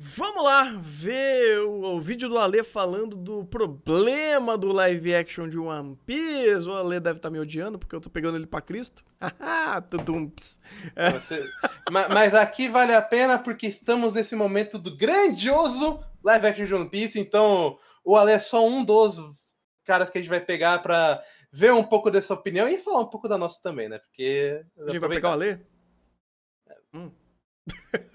Vamos lá ver o, o, vídeo do Ale falando do problema do live action de One Piece. O Ale deve estar tá me odiando porque eu tô pegando ele para Cristo. Ah, é. Você... mas, mas aqui vale a pena porque estamos nesse momento do grandioso live action de One Piece. Então o Ale é só um dos caras que a gente vai pegar para ver um pouco dessa opinião e falar um pouco da nossa também, né? Porque. A gente vai pegar o Ale? É. Hum.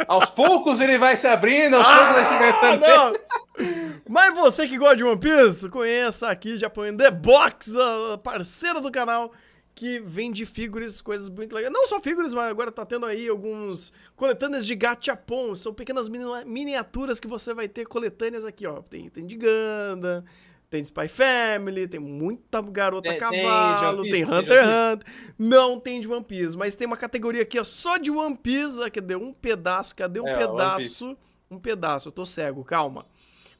Aos poucos ele vai se abrindo, aos ah, poucos ele vai se abrindo. Mas você que gosta de One Piece, conheça aqui Japão in The Box, a parceira do canal, que vende figuras, coisas muito legais. Não só figuras, mas agora tá tendo aí alguns coletâneas de gachapon. São pequenas miniaturas que você vai ter coletâneas aqui, ó. Tem, tem de Ganda, tem Spy Family, tem muita garota tem, cavalo, tem, Piece, tem Hunter x Hunter. Não tem de One Piece, mas tem uma categoria aqui ó, só de One Piece. cadê um pedaço? Cadê um é, pedaço? Um pedaço, eu tô cego, calma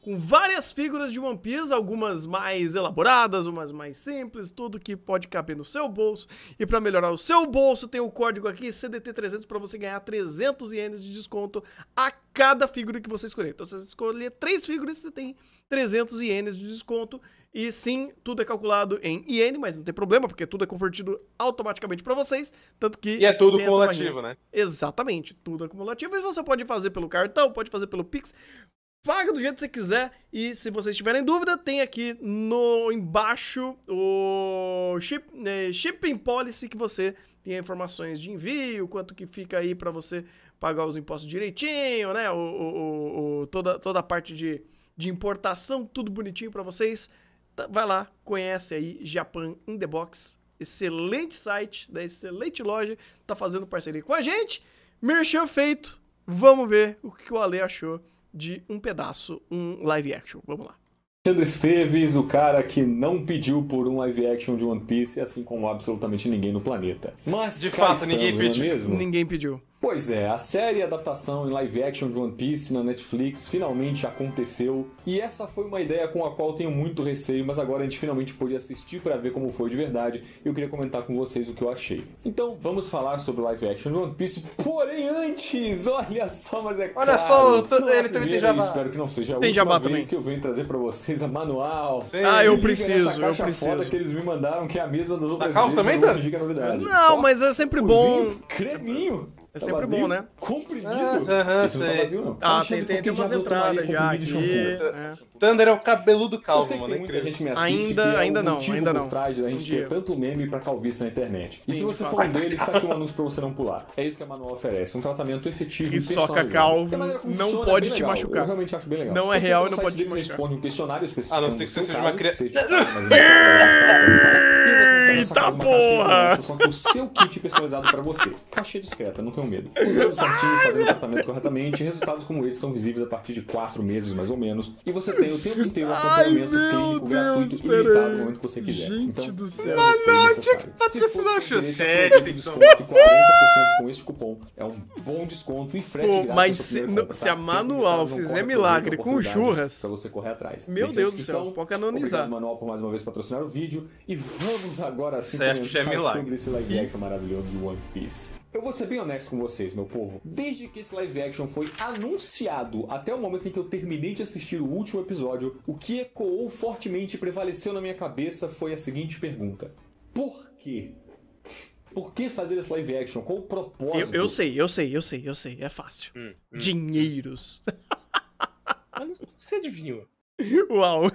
com várias figuras de One Piece, algumas mais elaboradas, umas mais simples, tudo que pode caber no seu bolso. E para melhorar o seu bolso, tem o código aqui CDT300 para você ganhar 300 ienes de desconto a cada figura que você escolher. Então, se você escolher três figuras, você tem 300 ienes de desconto. E sim, tudo é calculado em iene, mas não tem problema, porque tudo é convertido automaticamente para vocês, tanto que... E é tudo acumulativo, né? Exatamente, tudo é acumulativo E você pode fazer pelo cartão, pode fazer pelo Pix, paga do jeito que você quiser. E se vocês tiverem dúvida, tem aqui no embaixo o ship, né, shipping policy que você tem informações de envio, quanto que fica aí para você pagar os impostos direitinho, né? O, o, o, toda, toda a parte de, de importação, tudo bonitinho para vocês. Tá, vai lá, conhece aí Japan in the Box. Excelente site, da né, excelente loja, tá fazendo parceria com a gente. Merchan feito. Vamos ver o que o Ale achou de um pedaço, um live action. Vamos lá. Alexandre Esteves, o cara que não pediu por um live action de One Piece, assim como absolutamente ninguém no planeta. Mas de fato, estamos, ninguém pediu. É mesmo? Ninguém pediu. Pois é, a série adaptação em live action de One Piece na Netflix finalmente aconteceu, e essa foi uma ideia com a qual tenho muito receio, mas agora a gente finalmente pôde assistir para ver como foi de verdade, e eu queria comentar com vocês o que eu achei. Então, vamos falar sobre live action de One Piece, porém antes, olha só, mas é Olha claro, só, ele também tem jabá. Espero que não seja a tem última vez também. que eu venho trazer para vocês a manual. Sim. Ah, eu preciso, eu preciso. foda que eles me mandaram, que é a mesma das tá outras vezes, também, não, é não, mas é sempre Cozinho, bom. Creminho. É tá sempre vazio? bom, né? Comprimido? Ah, Esse não tá vazio, não. Ah, tá tem, tem, tem umas entradas já aqui. É. Thunder é o cabeludo calvo, mano. Né? Tem muita gente me assiste ainda, é ainda não, ainda não. trás da gente ter tanto meme pra calvície na internet. E se você for um deles, tá aqui um anúncio pra você não pular. É isso que a Manual oferece, um tratamento efetivo e soca calvo não é pode te machucar. Eu realmente acho bem legal. Não é real e não pode te machucar. Você responde um questionário específico. Ah, não sei se você seja uma criança. Eita porra! Só que o seu kit personalizado pra você. Caixa discreta, não tem tenham medo. Usando certinho, fazendo o tratamento corretamente, resultados como esse são visíveis a partir de 4 meses, mais ou menos. E você tem o tempo inteiro um acompanhamento Ai, clínico Deus, gratuito e limitado no momento que você quiser. Gente então, do é céu. Mas ela ah, tinha que patrocinar sério. Então. desconto 40% com esse cupom. É um bom desconto e frete Pô, grátis. Mas se, compra, se a tá? Manual então, fizer milagre com churras... Pra você correr atrás. Meu Link Deus do céu, pode canonizar. Obrigado, Manual, por mais uma vez patrocinar o vídeo. E vamos agora sim certo, é comentar é sobre esse live action maravilhoso de One Piece. Eu vou ser bem honesto com vocês, meu povo. Desde que esse live action foi anunciado até o momento em que eu terminei de assistir o último episódio, o que ecoou fortemente e prevaleceu na minha cabeça foi a seguinte pergunta: Por quê? Por que fazer esse live action? Qual o propósito? Eu, eu sei, eu sei, eu sei, eu sei. É fácil. Hum, hum. Dinheiros. você adivinhou. Uau.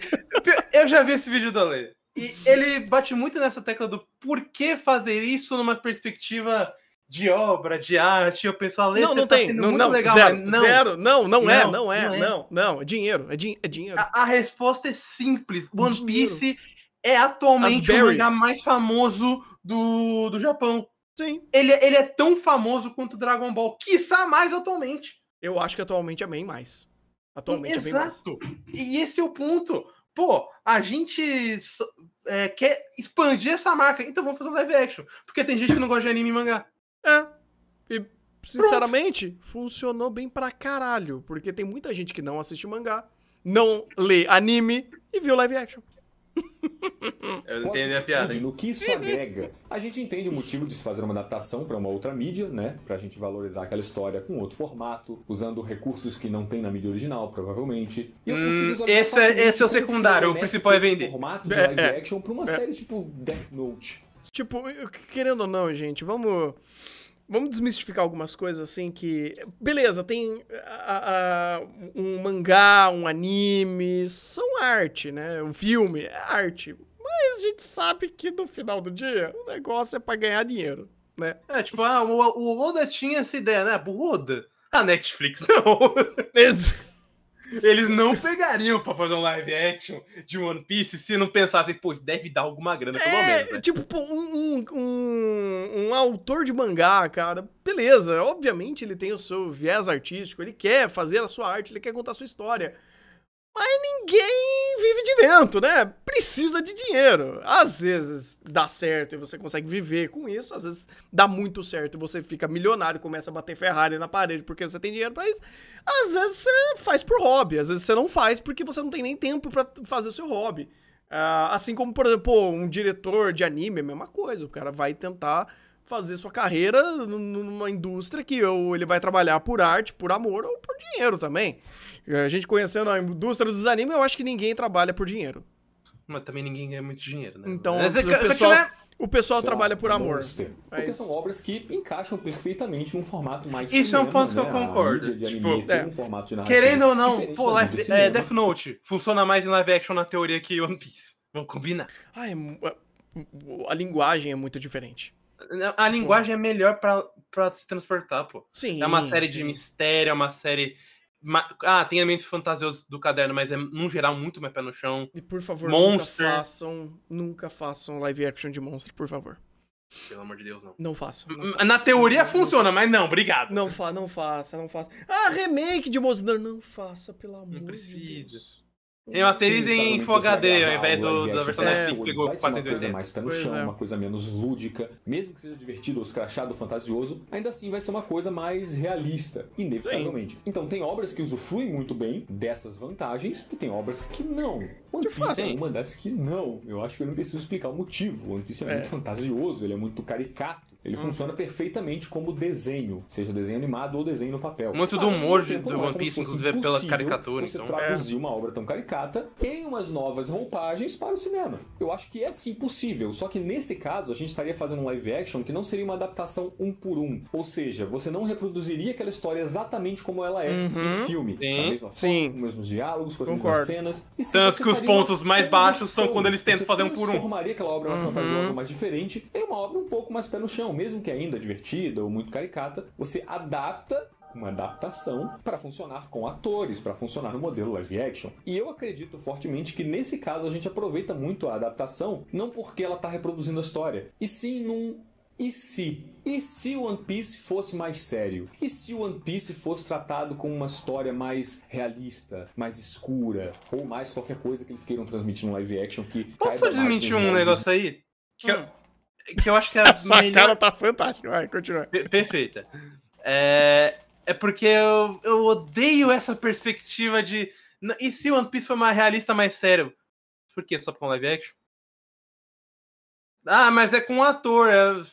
Eu já vi esse vídeo do Ale. E ele bate muito nessa tecla do por que fazer isso numa perspectiva de obra, de arte, o pessoal lê, não, não tá tem, não, não, legal, zero, não, zero, não, não, é, não, é, não é, não, é. não, não é dinheiro, é, din é dinheiro. A, a, resposta é simples, One dinheiro. Piece é atualmente o mangá mais famoso do, do Japão. Sim. Ele, é, ele é tão famoso quanto Dragon Ball, quiçá mais atualmente. Eu acho que atualmente é bem mais. Atualmente Exato. é bem mais. Exato. E esse é o ponto. Pô, a gente é, quer expandir essa marca, então vamos fazer um live action. Porque tem gente que não gosta de anime e mangá. É. E, sinceramente, Pronto. funcionou bem pra caralho. Porque tem muita gente que não assiste mangá, não lê anime e viu live action. Eu não entendi a piada. No que isso agrega, a gente entende o motivo de se fazer uma adaptação para uma outra mídia, né? Para a gente valorizar aquela história com outro formato, usando recursos que não tem na mídia original, provavelmente. E eu hum, esse, é, esse é o secundário, o principal é vender. formato de é, live é. action para uma é. série tipo Death Note Tipo, querendo ou não, gente, vamos. Vamos desmistificar algumas coisas assim que. Beleza, tem a, a, um mangá, um anime, são arte, né? Um filme é arte. Mas a gente sabe que no final do dia o negócio é para ganhar dinheiro, né? É, tipo, ah, o, o Oda tinha essa ideia, né? O Oda. A ah, Netflix não. Exato. Eles não pegariam pra fazer um live action de One Piece se não pensassem, pô, deve dar alguma grana, pelo é, menos. Né? Tipo, um, um, um, autor de mangá, cara, beleza, obviamente ele tem o seu viés artístico, ele quer fazer a sua arte, ele quer contar a sua história. Mas ninguém vive de vento, né? Precisa de dinheiro. Às vezes dá certo e você consegue viver com isso, às vezes dá muito certo e você fica milionário, começa a bater Ferrari na parede porque você tem dinheiro para isso. Às vezes você faz por hobby, às vezes você não faz porque você não tem nem tempo para fazer o seu hobby. Ah, assim como, por exemplo, um diretor de anime, é a mesma coisa. O cara vai tentar fazer sua carreira numa indústria que ou ele vai trabalhar por arte, por amor ou por dinheiro também. A gente conhecendo a indústria dos animes, eu acho que ninguém trabalha por dinheiro. Mas também ninguém ganha muito dinheiro, né? Então, Mas, é o pessoal... O pessoal trabalha por amor. É mas... Porque são obras que encaixam perfeitamente num formato mais Isso cinema, é um ponto né? que eu né? concordo. De anime, tipo, é. um formato de Querendo ou não, pô, live, é, Death Note funciona mais em live action na teoria que One Piece. Vamos combinar. Ah, é, a linguagem é muito diferente. A linguagem é melhor para se transportar, pô. Sim. É uma série sim. de mistério, é uma série. Ah, tem elementos fantasiosos do caderno, mas é, no geral, muito mais pé no chão. E por favor, Monster. nunca façam, nunca façam live action de monstro, por favor. Pelo amor de Deus, não. Não faça. Na teoria não, funciona, não mas não, obrigado. Não, fa não faça, não faça. Ah, remake de monstro. Não, não faça, pelo amor de Deus. Não precisa. Eu materizo em Full HD ao invés do, da versão da Netflix que pegou 480. Uma coisa mais pé no chão, é. uma coisa menos lúdica, mesmo que seja divertido, ou escrachado, fantasioso, ainda assim vai ser uma coisa mais realista, inevitavelmente. Sim. Então tem obras que usufruem muito bem dessas vantagens e tem obras que não. One Piece é uma das que não. Eu acho que eu não preciso explicar o motivo. One Piece é, é. muito fantasioso, ele é muito caricato ele hum. funciona perfeitamente como desenho, seja desenho animado ou desenho no papel. Muito Mas, do humor de, do One é Piece, inclusive, é pelas caricaturas. Você então, traduzir é. uma obra tão caricata em umas novas roupagens para o cinema. Eu acho que é sim possível, só que nesse caso a gente estaria fazendo um live action que não seria uma adaptação um por um. Ou seja, você não reproduziria aquela história exatamente como ela é uhum. em filme. Sim. Forma, sim. com os mesmos diálogos, com as Concordo. mesmas cenas. E sim, Tanto que os pontos mais baixos são quando eles tentam fazer um por um. Você transformaria aquela obra mais uhum. fantasiosa, mais diferente, em uma obra um pouco mais pé no chão animação, mesmo que ainda divertida ou muito caricata, você adapta uma adaptação para funcionar com atores, para funcionar no modelo live action. E eu acredito fortemente que nesse caso a gente aproveita muito a adaptação, não porque ela está reproduzindo a história, e sim num e se? E se One Piece fosse mais sério? E se One Piece fosse tratado com uma história mais realista, mais escura, ou mais qualquer coisa que eles queiram transmitir no live action que. Posso desmentir um negócio aí? Que hum que eu acho que é a Essa melhor... cara tá fantástica, vai, continua. Per perfeita. É, é porque eu, eu odeio essa perspectiva de. E se One Piece foi mais realista, mais sério? Por que só pra um live action? Ah, mas é com um ator. É...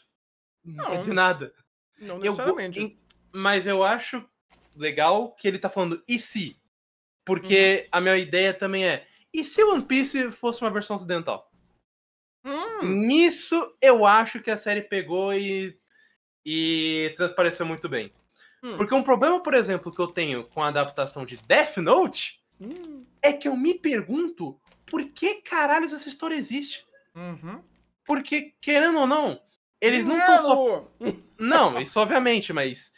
Não, de nada. Não necessariamente. Eu, mas eu acho legal que ele tá falando e se? Porque uhum. a minha ideia também é: e se One Piece fosse uma versão ocidental? Hum. Nisso eu acho que a série pegou e, e transpareceu muito bem. Hum. Porque um problema, por exemplo, que eu tenho com a adaptação de Death Note hum. é que eu me pergunto por que caralho essa história existe. Uhum. Porque, querendo ou não, eles não estão só. Não, isso obviamente, mas.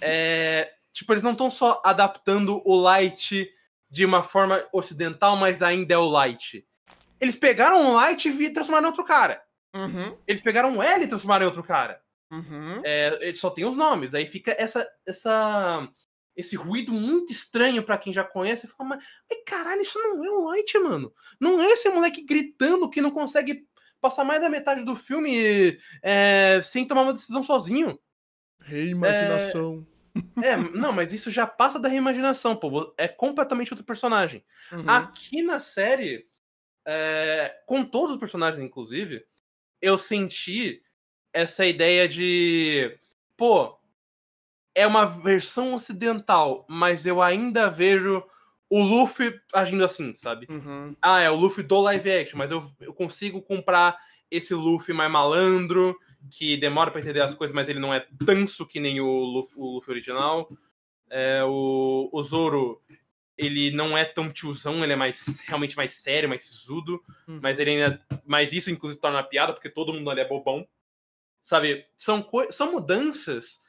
É... Tipo, eles não estão só adaptando o Light de uma forma ocidental, mas ainda é o Light. Eles pegaram um Light e transformaram em outro cara. Uhum. Eles pegaram um L e transformaram em outro cara. Uhum. É, eles só tem os nomes. Aí fica essa, essa, esse ruído muito estranho para quem já conhece. Fala, mas, mas caralho, isso não é um Light, mano. Não é esse moleque gritando que não consegue passar mais da metade do filme é, sem tomar uma decisão sozinho. Reimaginação. É, é, não, mas isso já passa da reimaginação, pô. É completamente outro personagem. Uhum. Aqui na série, é, com todos os personagens, inclusive, eu senti essa ideia de, pô, é uma versão ocidental, mas eu ainda vejo o Luffy agindo assim, sabe? Uhum. Ah, é o Luffy do live action, mas eu, eu consigo comprar esse Luffy mais malandro, que demora para entender as coisas, mas ele não é tanso que nem o Luffy, o Luffy original. É, o, o Zoro ele não é tão tiozão, ele é mais realmente mais sério, mais sisudo, hum. mas ele ainda, mas isso inclusive torna piada porque todo mundo ali é bobão. Sabe, são são mudanças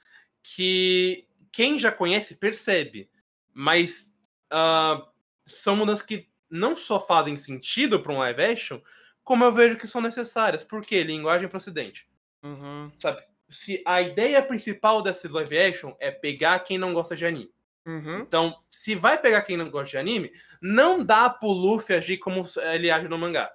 que quem já conhece percebe, mas uh, são mudanças que não só fazem sentido para um live action, como eu vejo que são necessárias. porque Linguagem para o ocidente. Uhum. Sabe, se a ideia principal desse live action é pegar quem não gosta de anime Uhum. Então, se vai pegar quem não gosta de anime, não dá pro Luffy agir como eh, ele age no mangá.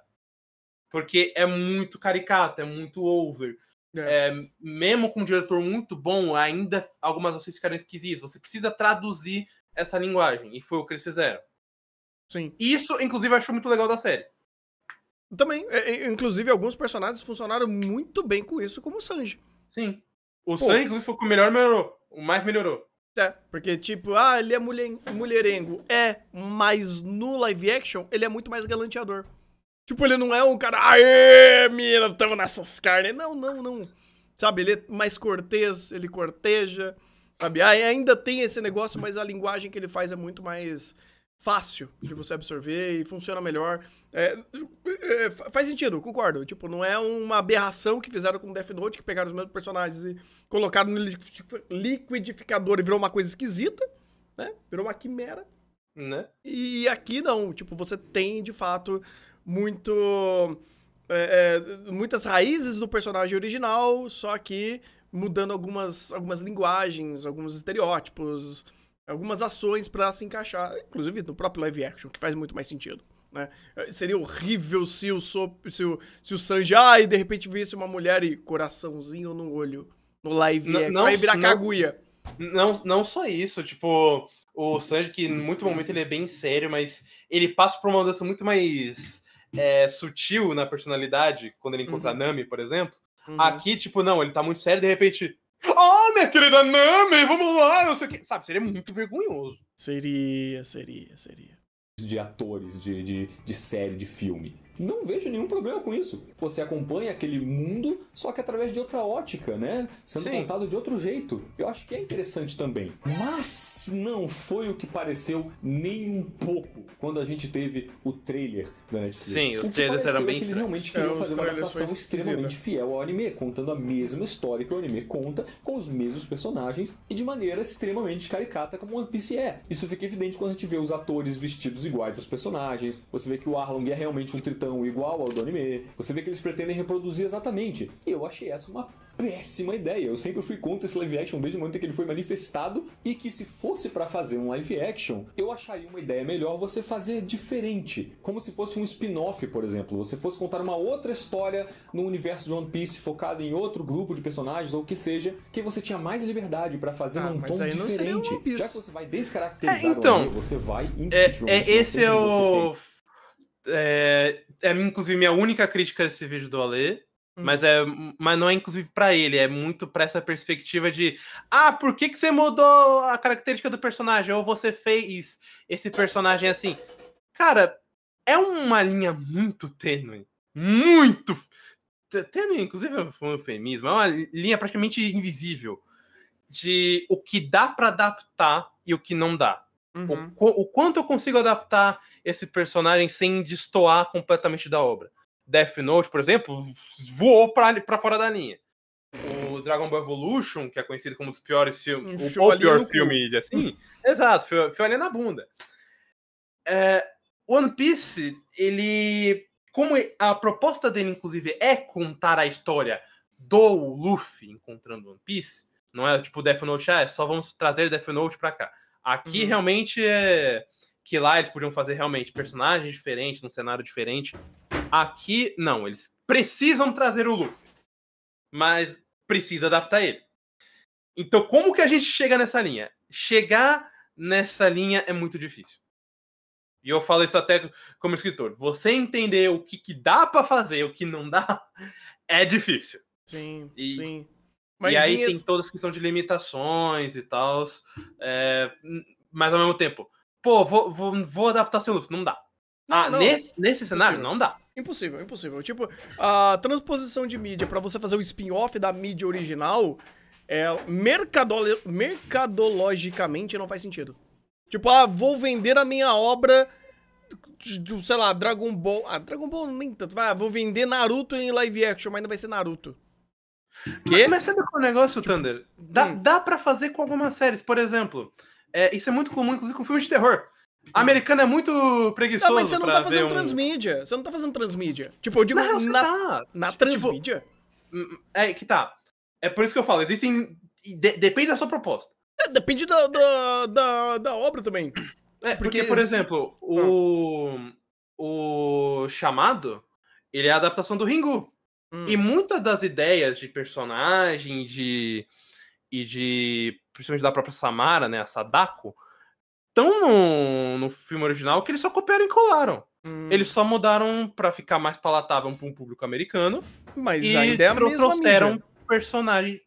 Porque é muito caricato, é muito over. É. É, mesmo com um diretor muito bom, ainda algumas ações ficaram esquisitas. Você precisa traduzir essa linguagem. E foi o que eles fizeram. Sim. Isso, inclusive, eu acho muito legal da série. Também. É, é inclusive, alguns personagens funcionaram muito bem com isso, como o Sanji. Sim. O Pô. Sanji, inclusive, foi o que melhor melhorou. O mais melhorou. É, porque tipo, ah, ele é mulher, mulherengo. É, mas no live action ele é muito mais galanteador. Tipo, ele não é um cara, aê, mina, tamo nessas carnes. Não, não, não. Sabe, ele é mais cortês, ele corteja, sabe? Ah, ainda tem esse negócio, mas a linguagem que ele faz é muito mais fácil de você absorver e funciona melhor. É, é, é faz sentido, concordo. Tipo, não é uma aberração que fizeram com Death Note, que pegaram os mesmos personagens e colocaram no liquidificador e virou uma coisa esquisita, né? Virou uma quimera. Né? E aqui não, tipo, você tem de fato muito. É, é, muitas raízes do personagem original, só que mudando algumas, algumas linguagens, alguns estereótipos, algumas ações para se encaixar, inclusive no próprio live action, que faz muito mais sentido. Né? Eh, seria horrível se o, so, se o, se o Sanji, ah, e de repente visse uma mulher e coraçãozinho no olho, no live, não, é, não, vai virar caguia. Não, não só isso, tipo, o Sanji, que em muito momento ele é bem sério, mas ele passa por uma mudança muito mais é, sutil na personalidade, quando ele encontra uhum. a Nami, por exemplo. Uhum. Aqui, tipo, não, ele tá muito sério, de repente, ah, oh, minha querida Nami, vamos lá, não sei o que. Sabe, seria muito vergonhoso. Seria, seria, seria de atores, de, de, de série, de filme. Não vejo nenhum problema com isso. Você acompanha aquele mundo, só que através de outra ótica, né? Sendo Sim. contado de outro jeito. Eu acho que é interessante também. Mas não foi o que pareceu nem um pouco quando a gente teve o trailer da Netflix. Sim, os trailers eram é bem que eles realmente é, queriam é, fazer uma adaptação extremamente fiel ao anime, contando a mesma história que o anime conta, com os mesmos personagens e de maneira extremamente caricata como One Piece é. Isso fica evidente quando a gente vê os atores vestidos iguais aos personagens. Você vê que o Arlong é realmente um tritão igual ao do anime. Você vê que eles pretendem reproduzir exatamente. E eu achei essa uma péssima ideia. Eu sempre fui contra esse live action desde o momento em que ele foi manifestado e que se fosse para fazer um live action, eu acharia uma ideia melhor você fazer diferente, como se fosse um spin-off, por exemplo. Você fosse contar uma outra história no universo de One Piece focado em outro grupo de personagens ou o que seja, que você tinha mais liberdade para fazer ah, um tom diferente. Já que você vai descaracterizar é, então, o anime, você vai é, é esse é o é, é inclusive minha única crítica desse vídeo do Alê. Hum. Mas, é, mas não é inclusive para ele, é muito para essa perspectiva de ah, por que, que você mudou a característica do personagem? Ou você fez esse personagem assim? Cara, é uma linha muito tênue. Muito tênue, inclusive é um eufemismo, é uma linha praticamente invisível de o que dá para adaptar e o que não dá. Uhum. O, o, quanto eu consigo adaptar esse personagem sem destoar completamente da obra. Death Note, por exemplo, voou para fora da linha. O Dragon Ball Evolution, que é conhecido como um dos piores filmes, o pior filme de assim. Exato, fiolinha na bunda. É, One Piece, ele. Como a proposta dele, inclusive, é contar a história do Luffy encontrando One Piece, não é tipo Death Note, ah, é só vamos trazer Death Note pra cá. Aqui uhum. realmente é que lá eles podiam fazer realmente personagens diferentes, num cenário diferente. Aqui, não, eles precisam trazer o Luffy, mas precisa adaptar ele. Então, como que a gente chega nessa linha? Chegar nessa linha é muito difícil. E eu falo isso até como escritor. Você entender o que, que dá para fazer, o que não dá, é difícil. Sim, e, sim. Mas e aí tem todas as questões de limitações e tal. É, mas ao mesmo tempo, pô, vou, vou, vou adaptar seu luto. Não dá. Não, ah, não. Nesse, nesse cenário, não dá. Impossível, impossível. Tipo, a transposição de mídia para você fazer o spin-off da mídia original, é, mercadolo mercadologicamente não faz sentido. Tipo, ah, vou vender a minha obra, sei lá, Dragon Ball. Ah, Dragon Ball nem tanto. Vai, ah, vou vender Naruto em live action, mas ainda vai ser Naruto. Mas, mas sabe qual é o negócio, tipo, Thunder? Dá, hum. dá pra fazer com algumas séries. Por exemplo, é, isso é muito comum, inclusive, com filmes de terror. A americana é muito preguiçoso. Não, mas você não tá fazendo um... transmídia. Você não tá fazendo transmídia. Tipo, eu digo não, na, tá. na tipo, tipo, transmídia. Hum, hum, é que tá. É por isso que eu falo, existem. De, depende da sua proposta. É, depende da, da, da, da, obra também. É, porque, porque por exemplo, o. Ah. O chamado, ele é a adaptação do Ringu. Hum. E muitas das ideias de personagem de, e de principalmente da própria Samara, né, a Sadako, tão no, no filme original que eles só copiaram e colaram. Hum. Eles só mudaram para ficar mais palatável para um público americano. Mas e é a ideia é trouxeram personagem.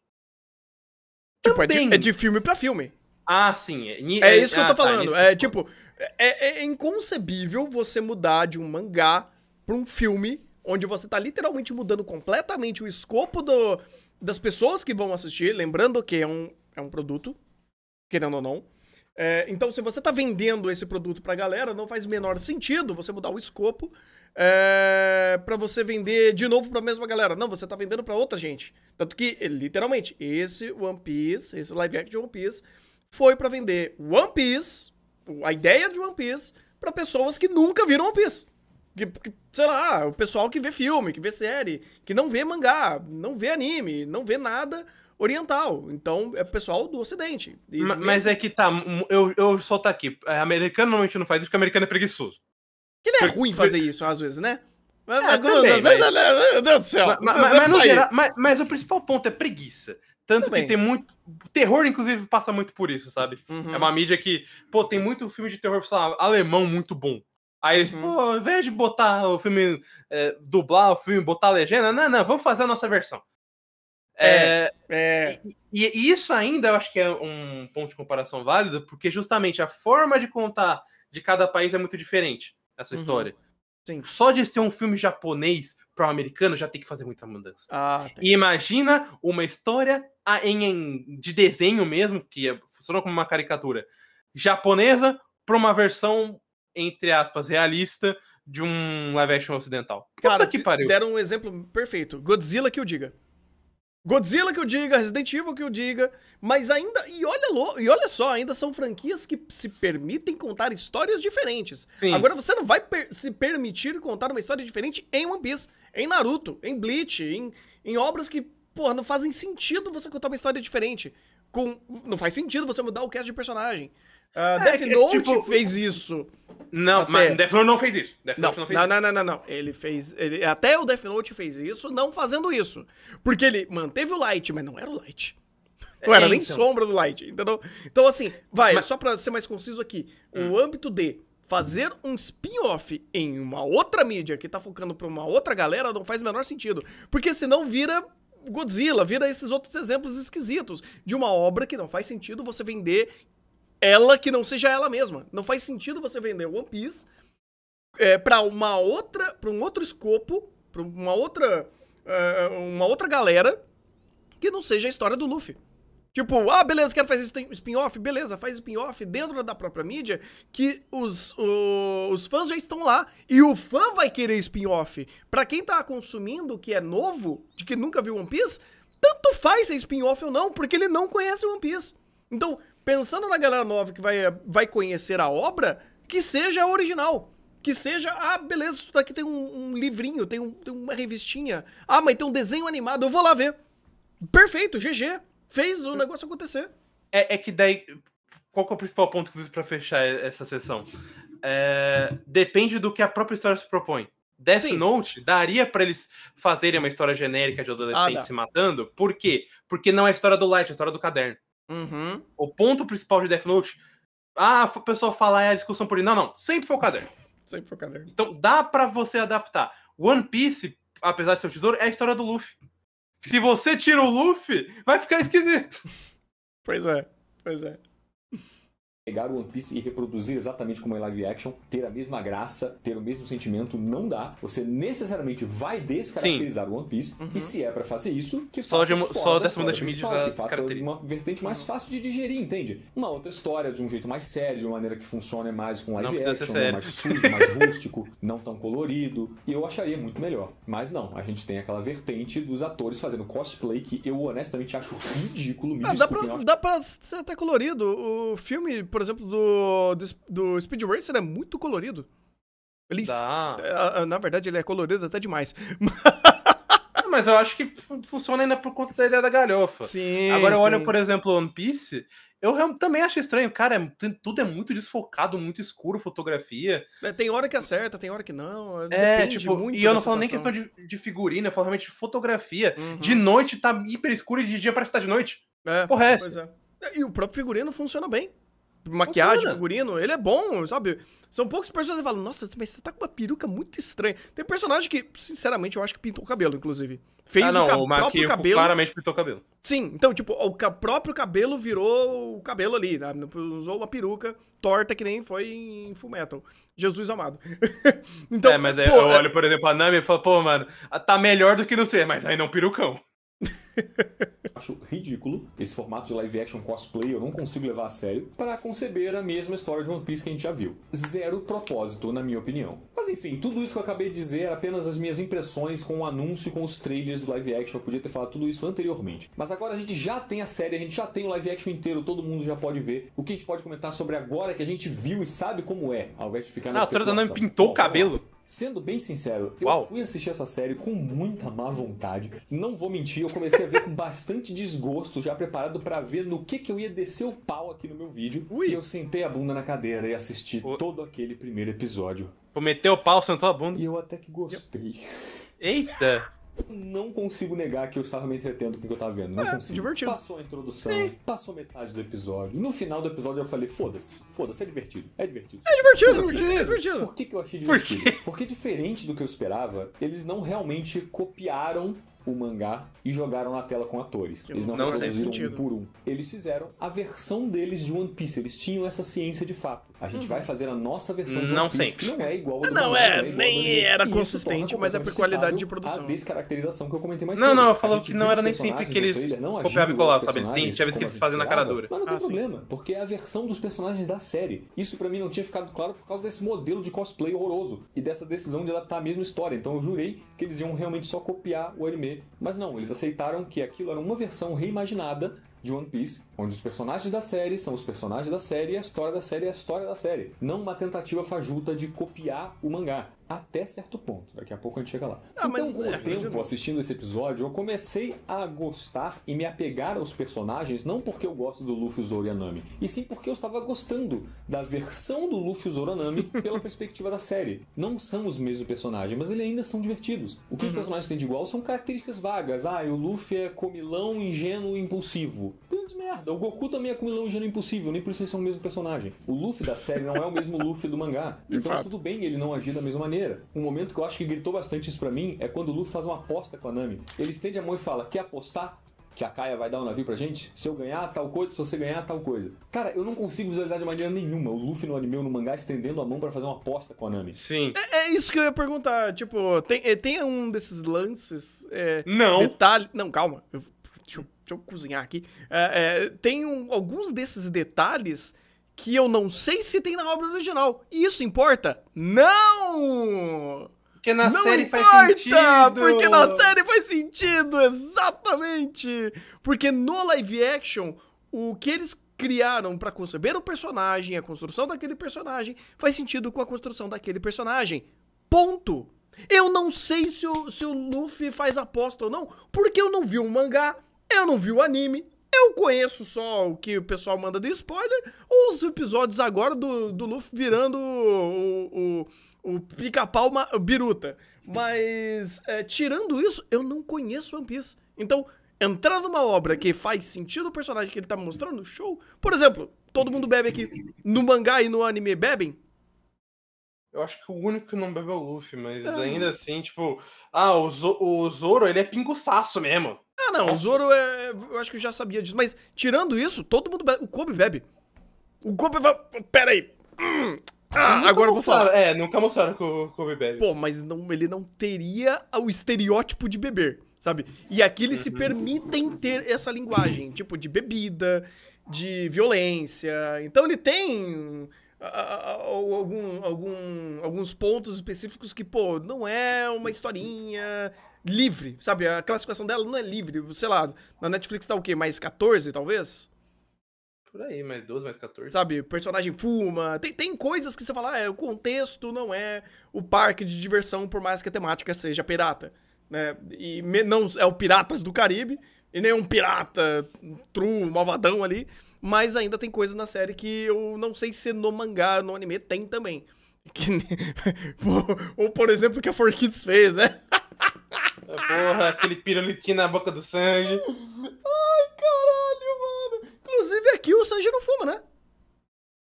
Tipo, é de, é de, filme para filme. Ah, sim. É, é, é, isso que eu ah, tô tá, falando. Tá, é, tipo, é, é, inconcebível você mudar de um mangá pra um filme onde você tá literalmente mudando completamente o escopo do, das pessoas que vão assistir. Lembrando que é um, é um produto, querendo ou não. É, então, se você está vendendo esse produto para a galera, não faz menor sentido você mudar o escopo é, para você vender de novo para a mesma galera. Não, você está vendendo para outra gente. Tanto que, literalmente, esse One Piece, esse live action One Piece, foi para vender One Piece, a ideia de One Piece, para pessoas que nunca viram One Piece. Que, que, sei lá, o pessoal que vê filme, que vê série, que não vê mangá, não vê anime, não vê nada, oriental. Então, é pessoal do ocidente. E, mas, mas é que tá, eu, eu solto aqui. É, americano normalmente não faz isso porque americano é preguiçoso. não é ruim fazer isso, às vezes, né? Mas, é, mas, também, às vezes, mas... meu Deus do céu. Mas, mas, mas, geral, mas, o principal ponto é preguiça. Tanto também. que tem muito. Terror, inclusive, passa muito por isso, sabe? Uhum. É uma mídia que, pô, tem muito filme de terror, sei lá, alemão muito bom. Aí eles, uhum. pô, ao invés de botar o filme, é, dublar o filme, botar a legenda, não, não, vamos fazer a nossa versão. É, é. é. E, e, isso ainda eu acho que é um ponto de comparação válido, porque justamente a forma de contar de cada país é muito diferente essa uhum. história. Sim. Só de ser um filme japonês para o americano já tem que fazer muita mudança. Ah, e imagina uma história em, em, de desenho mesmo, que é, como uma caricatura japonesa, para uma versão, entre aspas, realista de um live action ocidental. Cara, Puta que pariu. Deram um exemplo perfeito. Godzilla que eu diga. Godzilla que eu diga, Resident Evil que eu diga, mas ainda. E olha, e olha só, ainda são franquias que se permitem contar histórias diferentes. Sim. Agora você não vai per se permitir contar uma história diferente em One Piece, em Naruto, em Bleach, em, em obras que, porra, não fazem sentido você contar uma história diferente. Com, não faz sentido você mudar o cast de personagem. Uh, Death Note tipo... fez isso. Não, até... mas Death Note não fez isso. Death não, Note não fez não, isso. Não, não, não, não. Ele fez. Ele... Até o Death Note fez isso, não fazendo isso. Porque ele manteve o Light, mas não era o Light. É, não era é, nem então. sombra do Light, entendeu? Então, assim, vai, mas... só pra ser mais conciso aqui. Hum. O âmbito de fazer um spin-off em uma outra mídia que tá focando pra uma outra galera não faz o menor sentido. Porque senão vira Godzilla, vira esses outros exemplos esquisitos de uma obra que não faz sentido você vender ela que não seja ela mesma. Não faz sentido você vender One Piece é, para uma outra, para um outro escopo, para uma outra, uh, uma outra galera que não seja a história do Luffy. Tipo, ah, beleza, quero fazer spin-off, beleza, faz spin-off dentro da própria mídia, que os, o, os fãs já estão lá, e o fã vai querer spin-off. Pra quem tá consumindo o que é novo, de que nunca viu One Piece, tanto faz ser é spin-off ou não, porque ele não conhece One Piece. Então, pensando na galera nova que vai, vai conhecer a obra, que seja a original. Que seja, ah, beleza, isso daqui tem um, um livrinho, tem, um, tem uma revistinha. Ah, mas tem um desenho animado, eu vou lá ver. Perfeito, GG. Fez o negócio acontecer. É, é que daí. Qual que é o principal ponto que eu para fechar essa sessão? É, depende do que a própria história se propõe. Death Sim. Note daria para eles fazerem uma história genérica de ah, adolescente ah, se matando. Por quê? Porque não é a história do Light, é a história do caderno. Uhum. O ponto principal de Death Note. Ah, o pessoal fala é a discussão por. Não, não. Sempre foi o caderno. Sempre foi o caderno. Então dá para você adaptar. One Piece, apesar de ser um tesouro, é a história do Luffy. Se você tira o Luffy, vai ficar esquisito. Pois é, pois é pegar o One Piece e reproduzir exatamente como é live action, ter a mesma graça, ter o mesmo sentimento, não dá. Você necessariamente vai descaracterizar o One Piece, uhum. e se é para fazer isso, que só faça de, só, dessa da segunda mídia que faça uma vertente mais uhum. fácil de digerir, entende? Uma outra história de um jeito mais sério, de uma maneira que funcione mais com live action, né, mais sujo, mais rústico, não tão colorido, e eu acharia muito melhor. Mas não, a gente tem aquela vertente dos atores fazendo cosplay que eu honestamente acho ridículo, me ah, dá, pra, acho... ser até colorido. O filme, por exemplo, do, do, do Speed Racer é muito colorido. Ele, é, na verdade, ele é colorido até demais. Mas eu acho que funciona ainda por conta da ideia da galhofa. Sim. Agora eu sim. olho, por exemplo, One Piece. Eu também acho estranho, cara, é, tudo é muito desfocado, muito escuro, fotografia. É, tem hora que acerta, tem hora que não. É, é tipo, e eu não falo nem questão de, de figurina, eu falo realmente de fotografia. Uhum. De noite tá hiper escuro e de dia parece que tá de noite. É, Porra, é. é. E o próprio figurino funciona bem maquiagem, figurino, ele é bom, sabe? São poucos personagens que falam, nossa, mas você tá com uma peruca muito estranha. Tem personagem que, sinceramente, eu acho que pintou o cabelo, inclusive. Fez ah, não, o, o próprio cabelo. claramente pintou o cabelo. Sim, então, tipo, o ca próprio cabelo virou o cabelo ali, né? Usou uma peruca torta que nem foi em Full Metal. Jesus amado. então, é, mas pô, eu é olho, por exemplo, a Nami e falo, pô, mano, tá melhor do que não ser, mas aí não perucão. Acho ridículo esse formato de live action cosplay, eu não consigo levar a sério, para conceber a mesma história de One Piece que a gente já viu. Zero propósito, na minha opinião. Mas enfim, tudo isso que eu acabei de dizer é apenas as minhas impressões com o anúncio, e com os trailers do live action. Eu podia ter falado tudo isso anteriormente. Mas agora a gente já tem a série, a gente já tem o live action inteiro, todo mundo já pode ver. O que a gente pode comentar sobre agora que a gente viu e sabe como é, ao invés de ficar na Ah, a Trada não pintou o cabelo. Sendo bem sincero, Uau. eu fui assistir essa série com muita má vontade. Não vou mentir, eu comecei a ver com bastante desgosto, já preparado para ver no que, que eu ia descer o pau aqui no meu vídeo. Ui. E eu sentei a bunda na cadeira e assisti o... todo aquele primeiro episódio. Meteu o pau, sentou a bunda. E eu até que gostei. Eita! Não consigo negar que eu estava me entretendo com o que eu estava vendo. Não é, consigo. Divertido. Passou a introdução, Sim. passou metade do episódio. No final do episódio eu falei, foda-se, foda-se, é divertido. É divertido. É divertido, Por divertido. É divertido. Por que, que eu achei divertido? Por Porque diferente do que eu esperava, eles não realmente copiaram o mangá e jogaram na tela com atores. Eles não, não um por um. Eles fizeram a versão deles de One Piece. Eles tinham essa ciência de fato a gente uhum. vai fazer a nossa versão de Não sempre. Que não é igual ao do ah, é, Não, é, é nem era e consistente, mas é por qualidade de produção. A descaracterização que eu comentei mais Não, cedo. não, eu falo que não era nem sempre né? que eles copiavam e colavam, sabe? Tem, tinha vezes que eles fazem na cara dura. Mas não tem ah, problema, sim. porque é a versão dos personagens da série. Isso para mim não tinha ficado claro por causa desse modelo de cosplay horroroso e dessa decisão de adaptar a mesma história. Então eu jurei que eles iam realmente só copiar o anime, mas não, eles aceitaram que aquilo era uma versão reimaginada de One Piece, onde os personagens da série são os personagens da série e a história da série é a história da série. Não uma tentativa fajuta de copiar o mangá até certo ponto. Daqui a pouco a gente chega lá. Ah, então, com é, o tempo, assistindo esse episódio, eu comecei a gostar e me apegar aos personagens, não porque eu gosto do Luffy, Zoro e Anami, e sim porque eu estava gostando da versão do Luffy, Zoro e Anami pela perspectiva da série. Não são os mesmos personagens, mas eles ainda são divertidos. O que uhum. os personagens têm de igual são características vagas. Ah, o Luffy é comilão, ingênuo impulsivo menos merda. O Goku também é com o Elanjano Impossível, nem por isso eles são o mesmo personagem. O Luffy da série não é o mesmo Luffy do mangá. Então tá tudo bem ele não agir da mesma maneira. Um momento que eu acho que gritou bastante isso pra mim é quando o Luffy faz uma aposta com a Nami. Ele estende a mão e fala: Quer apostar? que a Kaia vai dar o um navio pra gente? Se eu ganhar tal coisa, se você ganhar tal coisa. Cara, eu não consigo visualizar de maneira nenhuma o Luffy no anime ou no mangá estendendo a mão para fazer uma aposta com a Nami. Sim. É, é, isso que eu ia perguntar. Tipo, tem, é, tem um desses lances. É, não. Detalhe. Não, calma. Eu deixa eu cozinhar aqui. É, é, tem um, alguns desses detalhes que eu não sei se tem na obra original. E isso importa? Não! Porque na não série importa, faz sentido! Porque na série faz sentido, exatamente! Porque no live action, o que eles criaram para conceber o personagem, a construção daquele personagem, faz sentido com a construção daquele personagem. Ponto! Eu não sei se o, se o Luffy faz aposta ou não, porque eu não vi um mangá, eu não vi o anime, eu conheço só o que o pessoal manda de spoiler, ou os episódios agora do, do Luffy virando o, o, o pica-pau biruta. Mas, é, tirando isso, eu não conheço One Piece. Então, entrar numa obra que faz sentido o personagem que ele tá mostrando, show. Por exemplo, todo mundo bebe aqui. No mangá e no anime bebem? Eu acho que o único que não bebe é o Luffy, mas é. ainda assim, tipo. Ah, o, Zoro, o Zoro ele é pinguçaço mesmo. Ah, não, o Zoro é, é. Eu acho que eu já sabia disso. Mas, tirando isso, todo mundo bebe. O Kobe bebe. O Kobe vai. Pera aí. Hum. Ah, agora eu vou falar. É, nunca mostraram que o Kobe bebe. Pô, mas não, ele não teria o estereótipo de beber, sabe? E aqui eles se uhum. permitem ter essa linguagem, tipo, de bebida, de violência. Então ele tem. Algum, algum, alguns pontos específicos que, pô, não é uma historinha livre, sabe? A classificação dela não é livre. Sei lá, na Netflix tá o quê? Mais 14, talvez? Por aí, mais 12, mais 14. Sabe, personagem fuma. Tem, tem coisas que você fala, ah, é, o contexto não é o parque de diversão, por mais que a temática seja pirata. Né? E não é o Piratas do Caribe, e nem um pirata true, malvadão ali. Mas ainda tem coisas na série que eu não sei se no mangá, no anime tem também. Que... ou, por exemplo, que a Kids fez, né? Porra, aquele pirulitinho na boca do Sanji. Ai, caralho, mano. Inclusive aqui o Sanji não fuma, né?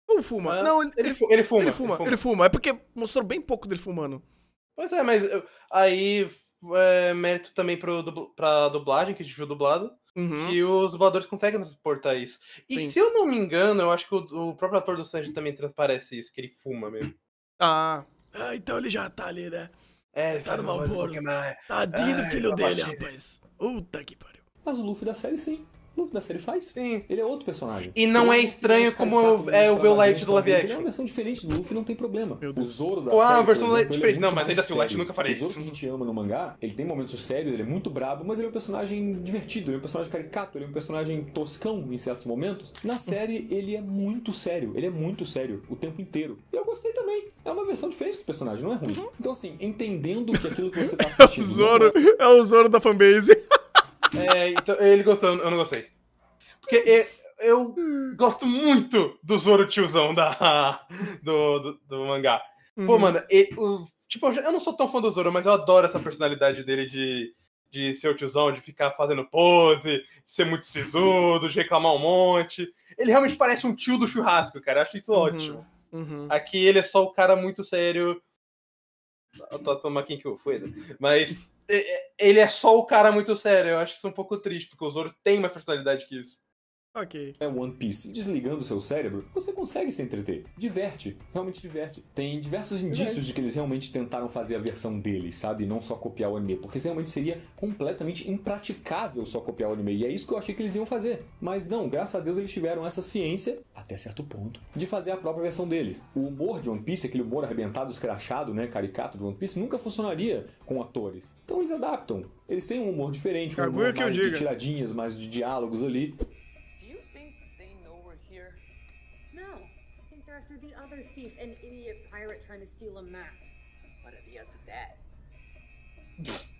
Não fuma. não, ele, ele, ele, fuma, ele, fuma, ele fuma. Ele fuma. É porque mostrou bem pouco dele fumando. Pois é, mas aí é, mérito também pro, pra dublagem, que a gente viu dublado. Uhum. Que os dubladores conseguem transportar isso. E Sim. se eu não me engano, eu acho que o, o próprio ator do Sanji também transparece isso, que ele fuma mesmo. Ah. Ah, então ele já tá ali, né? É, ele tá no Malboro. É. Tadinho do é, filho dele, rapaz. Puta que pariu. Mas o Luffy da série, sim. No da série faz. Sim. Ele é outro personagem. E não é estranho como eu, é, é, é o ver o Light do live action. Ele é uma versão diferente do Luffy, não tem problema. O Zoro da Uau, série, versão exemplo, é diferente. É não, mas ainda assim, o Light nunca aparece. O Zoro que a gente ama no mangá, ele tem momentos sérios, ele é muito brabo, mas ele é um personagem divertido, ele é um personagem caricato, ele é um personagem toscão em certos momentos. Na série, ele é muito sério. Ele é muito sério o tempo inteiro. E eu gostei também. É uma versão diferente do personagem, não é ruim. Uhum. Então, assim, entendendo que aquilo que você tá assistindo... é o Zoro, é o Zoro da fanbase. É, então, ele gostou, eu não gostei. Porque eu, eu gosto muito do Zoro tiozão da, do, do, do mangá. Pô, uhum. mano, ele, o, tipo, eu não sou tão fã do Zoro, mas eu adoro essa personalidade dele de, de ser o tiozão, de ficar fazendo pose, de ser muito sisudo, de reclamar um monte. Ele realmente parece um tio do churrasco, cara. Eu acho isso uhum. ótimo. Uhum. Aqui ele é só o cara muito sério. Eu tô tomando aqui que eu fui, né? Mas é, é, ele é só o cara muito sério. Eu acho isso um pouco triste, porque o Zoro tem mais personalidade que isso. Ok. É One Piece. Desligando o seu cérebro, você consegue se entreter. Diverte. Realmente diverte. Tem diversos indícios de que eles realmente tentaram fazer a versão deles, sabe? Não só copiar o anime. Porque realmente seria completamente impraticável só copiar o anime. E é isso que eu achei que eles iam fazer. Mas não, graças a Deus eles tiveram essa ciência, até certo ponto, de fazer a própria versão deles. O humor de One Piece, aquele humor arrebentado, escrachado, né? Caricato de One Piece, nunca funcionaria com atores. Então eles adaptam. Eles têm um humor diferente, um humor mais de tiradinhas, mais de diálogos ali. other thief an idiot pirate trying to steal a map. What are the odds of that?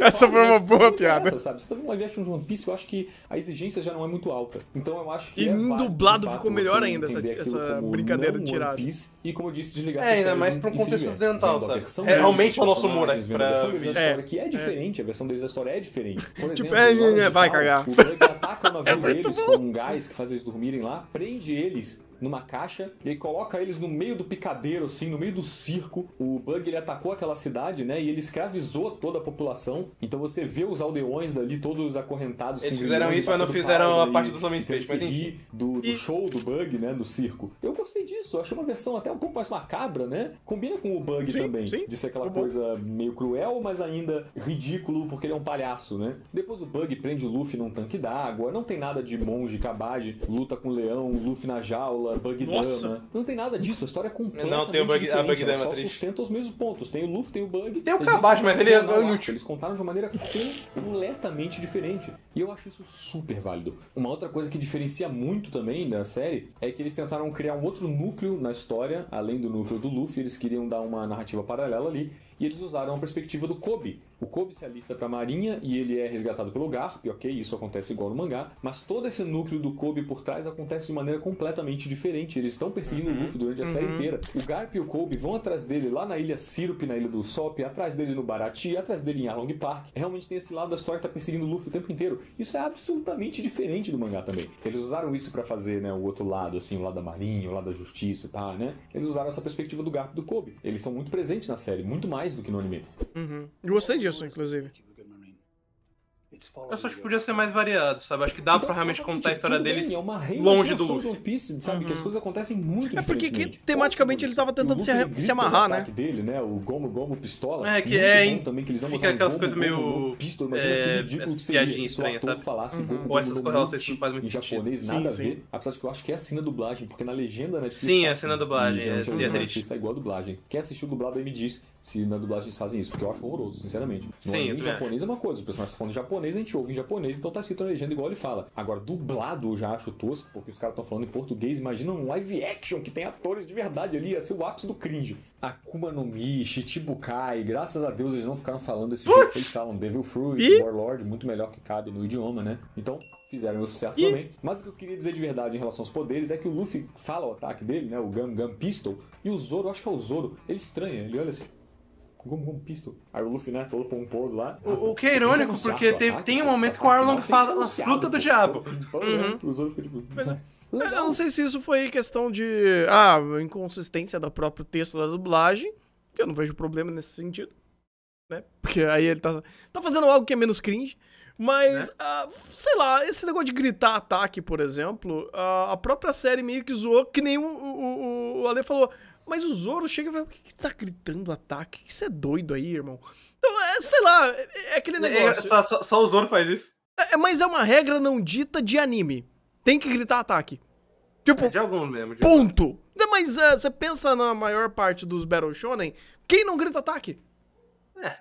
Essa foi uma boa piada. Essa, sabe? Se teve um live action de One Piece, eu acho que a exigência já não é muito alta. Então eu acho que. E é dublado ficou melhor ainda essa, essa brincadeira de tirar. e como eu disse, desligar É, ainda mais pra um contexto ocidental, sabe? É realmente o nosso humor, é Pra... A versão deles da é. história que é, é diferente, a versão deles da história é diferente. Por tipo, exemplo, tipo, é, vai cagar. O Greg ataca o navio deles com um gás que faz eles dormirem lá, prende eles numa caixa e aí coloca eles no meio do picadeiro, assim, no meio do circo. O Bug ele atacou aquela cidade, né? E ele escravizou toda a população. Então você vê os aldeões dali todos acorrentados. Eles fizeram isso, mas não fizeram a parte dos homens feios. Mas enfim. Do, do show do Bug, né? No circo. Eu gostei disso. Eu achei uma versão até um pouco mais macabra, né? Combina com o Bug sim, também. Sim. De ser aquela o coisa bug. meio cruel, mas ainda ridículo, porque ele é um palhaço, né? Depois o Bug prende o Luffy num tanque d'água. Não tem nada de monge, cabage. Luta com o leão, Luffy na jaula nossa Bugdama. Não tem nada disso, a história é completamente Não, tem o Bug, diferente, a Bug ela só sustenta os mesmos pontos. Tem o Luffy, tem o Bug. Tem o Kabash, mas ele é inútil. Eles contaram de uma maneira completamente diferente. E eu acho isso super válido. Uma outra coisa que diferencia muito também da série é que eles tentaram criar um outro núcleo na história, além do núcleo do Luffy, eles queriam dar uma narrativa paralela ali, e eles usaram a perspectiva do Kobe, o Kobe se alista para a marinha e ele é resgatado pelo Garp, ok, isso acontece igual no mangá, mas todo esse núcleo do Kobe por trás acontece de maneira completamente diferente. Eles estão perseguindo uhum. o Luffy durante a uhum. série inteira. O Garp e o Kobe vão atrás dele lá na ilha Sirup, na ilha do Sop, atrás dele no Barati, atrás dele em Along Park. Realmente tem esse lado da história que tá perseguindo o Luffy o tempo inteiro. Isso é absolutamente diferente do mangá também. Eles usaram isso para fazer, né, o outro lado, assim, o lado da marinha, o lado da justiça e tá, né? Eles usaram essa perspectiva do Garp e do Kobe. Eles são muito presentes na série, muito mais do que no anime. Uhum. Gostei de Bridgerson, inclusive. Eu acho que podia ser mais variado, sabe? Acho que dá então, pra realmente contar a história dele é longe do Luffy. Do Piece, sabe? Uhum. Que as uhum. coisas acontecem muito É porque que, tematicamente ele tava tentando se, se, amarrar, né? dele, né? O Gomo Gomo Pistola. É, que é... Bom, também, que eles fica aquelas coisas meio... Pistola, imagina é, que ridículo que estranha, sabe? Falasse uhum. Gomo, Ou essas correlações que não fazem muito sentido. japonês, nada a ver. Apesar de que eu acho que é a cena dublagem, porque na legenda, né? Sim, tá é a cena assim. dublagem. É, é triste. Tá igual a dublagem. Quem assistiu dublado aí me diz se na dublagem eles fazem isso, porque eu acho horroroso, sinceramente. No Sim, anime japonês é uma coisa, os personagens falando em japonês, a gente ouve em japonês, então tá escrito na legenda igual ele fala. Agora, dublado eu já acho tosco, porque os caras estão falando em português, imagina um live action que tem atores de verdade ali, ia ser o ápice do cringe. Akuma no Mi, Shichibukai, graças a Deus eles não ficaram falando esse jeito que eles falam, Devil Fruit, e? Warlord, muito melhor que cabe no idioma, né? Então, fizeram isso certo e? também. Mas o que eu queria dizer de verdade em relação aos poderes é que o Luffy fala o ataque dele, né? O Gun Gun Pistol, e o Zoro, acho que é o Zoro, ele estranha, ele olha assim, Gum Gum Pisto. Aí o Luffy, né, todo pomposo lá. O, o que é irônico, que porque tem, tem tá um momento que o Arlong fala as frutas do diabo. Né? Uhum. Os outros ficam tipo... É, legal. Eu não sei se isso foi questão de ah, inconsistência do próprio texto da dublagem. Eu não vejo problema nesse sentido. Né? Porque aí ele tá, tá fazendo algo que é menos cringe. Mas, né? ah, sei lá, esse negócio de gritar ataque, por exemplo, ah, a própria série meio que zoou, que nem o, o, o Ale falou. Mas o Zoro chega e fala: por que, que tá gritando ataque? Que você é doido aí, irmão? Então, é, sei lá, é, é aquele é, é, negócio. É, só, só, o Zoro faz isso. É, mas é uma regra não dita de anime. Tem que gritar ataque. Tipo, de algum mesmo. De ponto. Não, mas uh, você pensa na maior parte dos Battle Shonen, quem não grita ataque? É.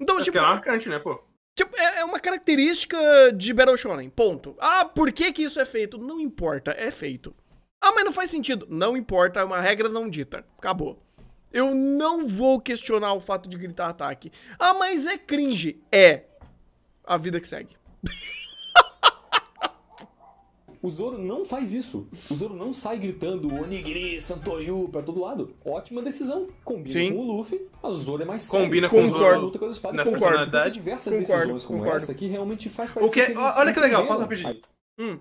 Então, tipo. É marcante, né, pô? Tipo, é, uma característica de Battle Shonen, ponto. Ah, por que que isso é feito? Não importa, é feito. Ah, mas não faz sentido. Não importa, é uma regra não dita. Acabou. Eu não vou questionar o fato de gritar ataque. Ah, mas é cringe. É. A vida que segue. O Zoro não faz isso. O Zoro não sai gritando Onigiri, Santoryu pra todo lado. Ótima decisão. Combina Sim. com o Luffy, mas o Zoro é mais sério. Combina com com o Zoro. Luta com as espadas. Na concordo. Tem diversas concordo, decisões como concordo. essa que realmente faz parecer o que, que Olha que legal, passa rapidinho. Hum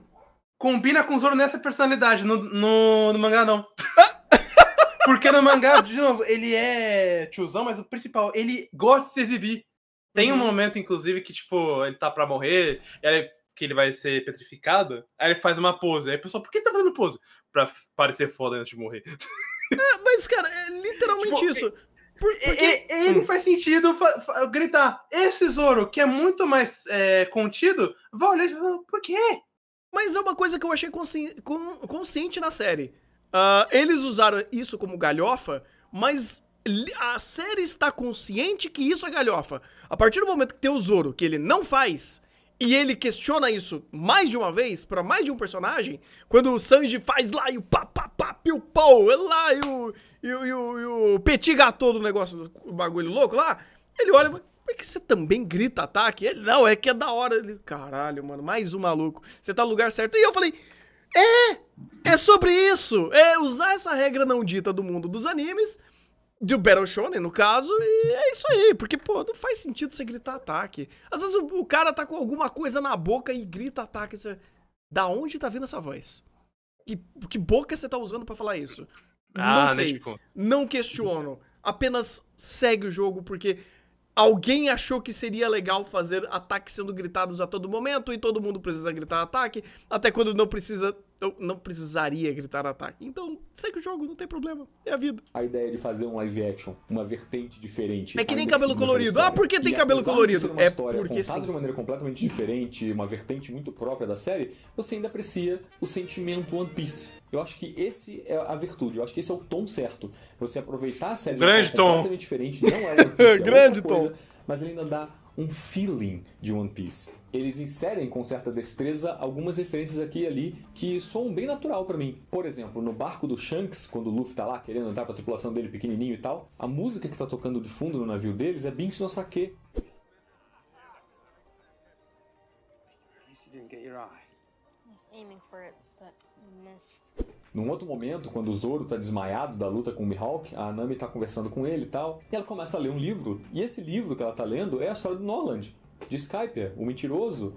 combina com o Zoro nessa personalidade, no, no, no mangá não. Porque no mangá, de novo, ele é tiozão, mas o principal, ele gosta de se exibir. Tem um uhum. momento, inclusive, que, tipo, ele tá pra morrer, que ele vai ser petrificado, aí ele faz uma pose. Aí o pessoal, por que você tá fazendo pose? Pra parecer foda antes de morrer. É, mas, cara, é literalmente tipo, isso. Por, porque... Ele hum. faz sentido gritar, esse Zoro, que é muito mais é, contido, vai olhar e falar, por quê? Mas é uma coisa que eu achei consci consciente na série. Uh, eles usaram isso como galhofa, mas a série está consciente que isso é galhofa. A partir do momento que tem o Zoro, que ele não faz, e ele questiona isso mais de uma vez, para mais de um personagem, quando o Sanji faz lá e o pá, pá, pá, piu, pau, é lá e o, e, o, e, o, e o petit gato do negócio, do bagulho louco lá, ele olha por é que você também grita ataque? Ele, não, é que é da hora. Ele, caralho, mano, mais um maluco. Você tá no lugar certo. E eu falei, é, é sobre isso. É usar essa regra não dita do mundo dos animes, de Battle Shonen, no caso, e é isso aí. Porque, pô, não faz sentido você gritar ataque. Às vezes o, o cara tá com alguma coisa na boca e grita ataque. Você... Da onde tá vindo essa voz? Que, que boca você tá usando para falar isso? Ah, não né, sei. Tipo- não questiono. Apenas segue o jogo, porque Alguém achou que seria legal fazer ataques sendo gritados a todo momento e todo mundo precisa gritar ataque, até quando não precisa eu não precisaria gritar ataque. Então, segue o jogo, não tem problema. É a vida. A ideia de fazer um live action, uma vertente diferente. É que nem cabelo assim, colorido. Ah, por que tem e cabelo colorido? é porque sim. de uma maneira completamente diferente, uma vertente muito própria da série, você ainda aprecia o sentimento One Piece. Eu acho que esse é a virtude, eu acho que esse é o tom certo. Você aproveitar a série Grande de uma tom. completamente diferente, não é One Piece, é Grande tom. Coisa, mas ele ainda dá um feeling de One Piece eles inserem com certa destreza algumas referências aqui e ali que soam bem natural para mim. Por exemplo, no barco do Shanks, quando o Luffy tá lá querendo entrar pra tripulação dele pequenininho e tal, a música que tá tocando de fundo no navio deles é Binks no Sake. Num outro momento, quando o Zoro está desmaiado da luta com o Mihawk, a Nami está conversando com ele e tal, e ela começa a ler um livro, e esse livro que ela está lendo é a história do Norland de Skype, o mentiroso.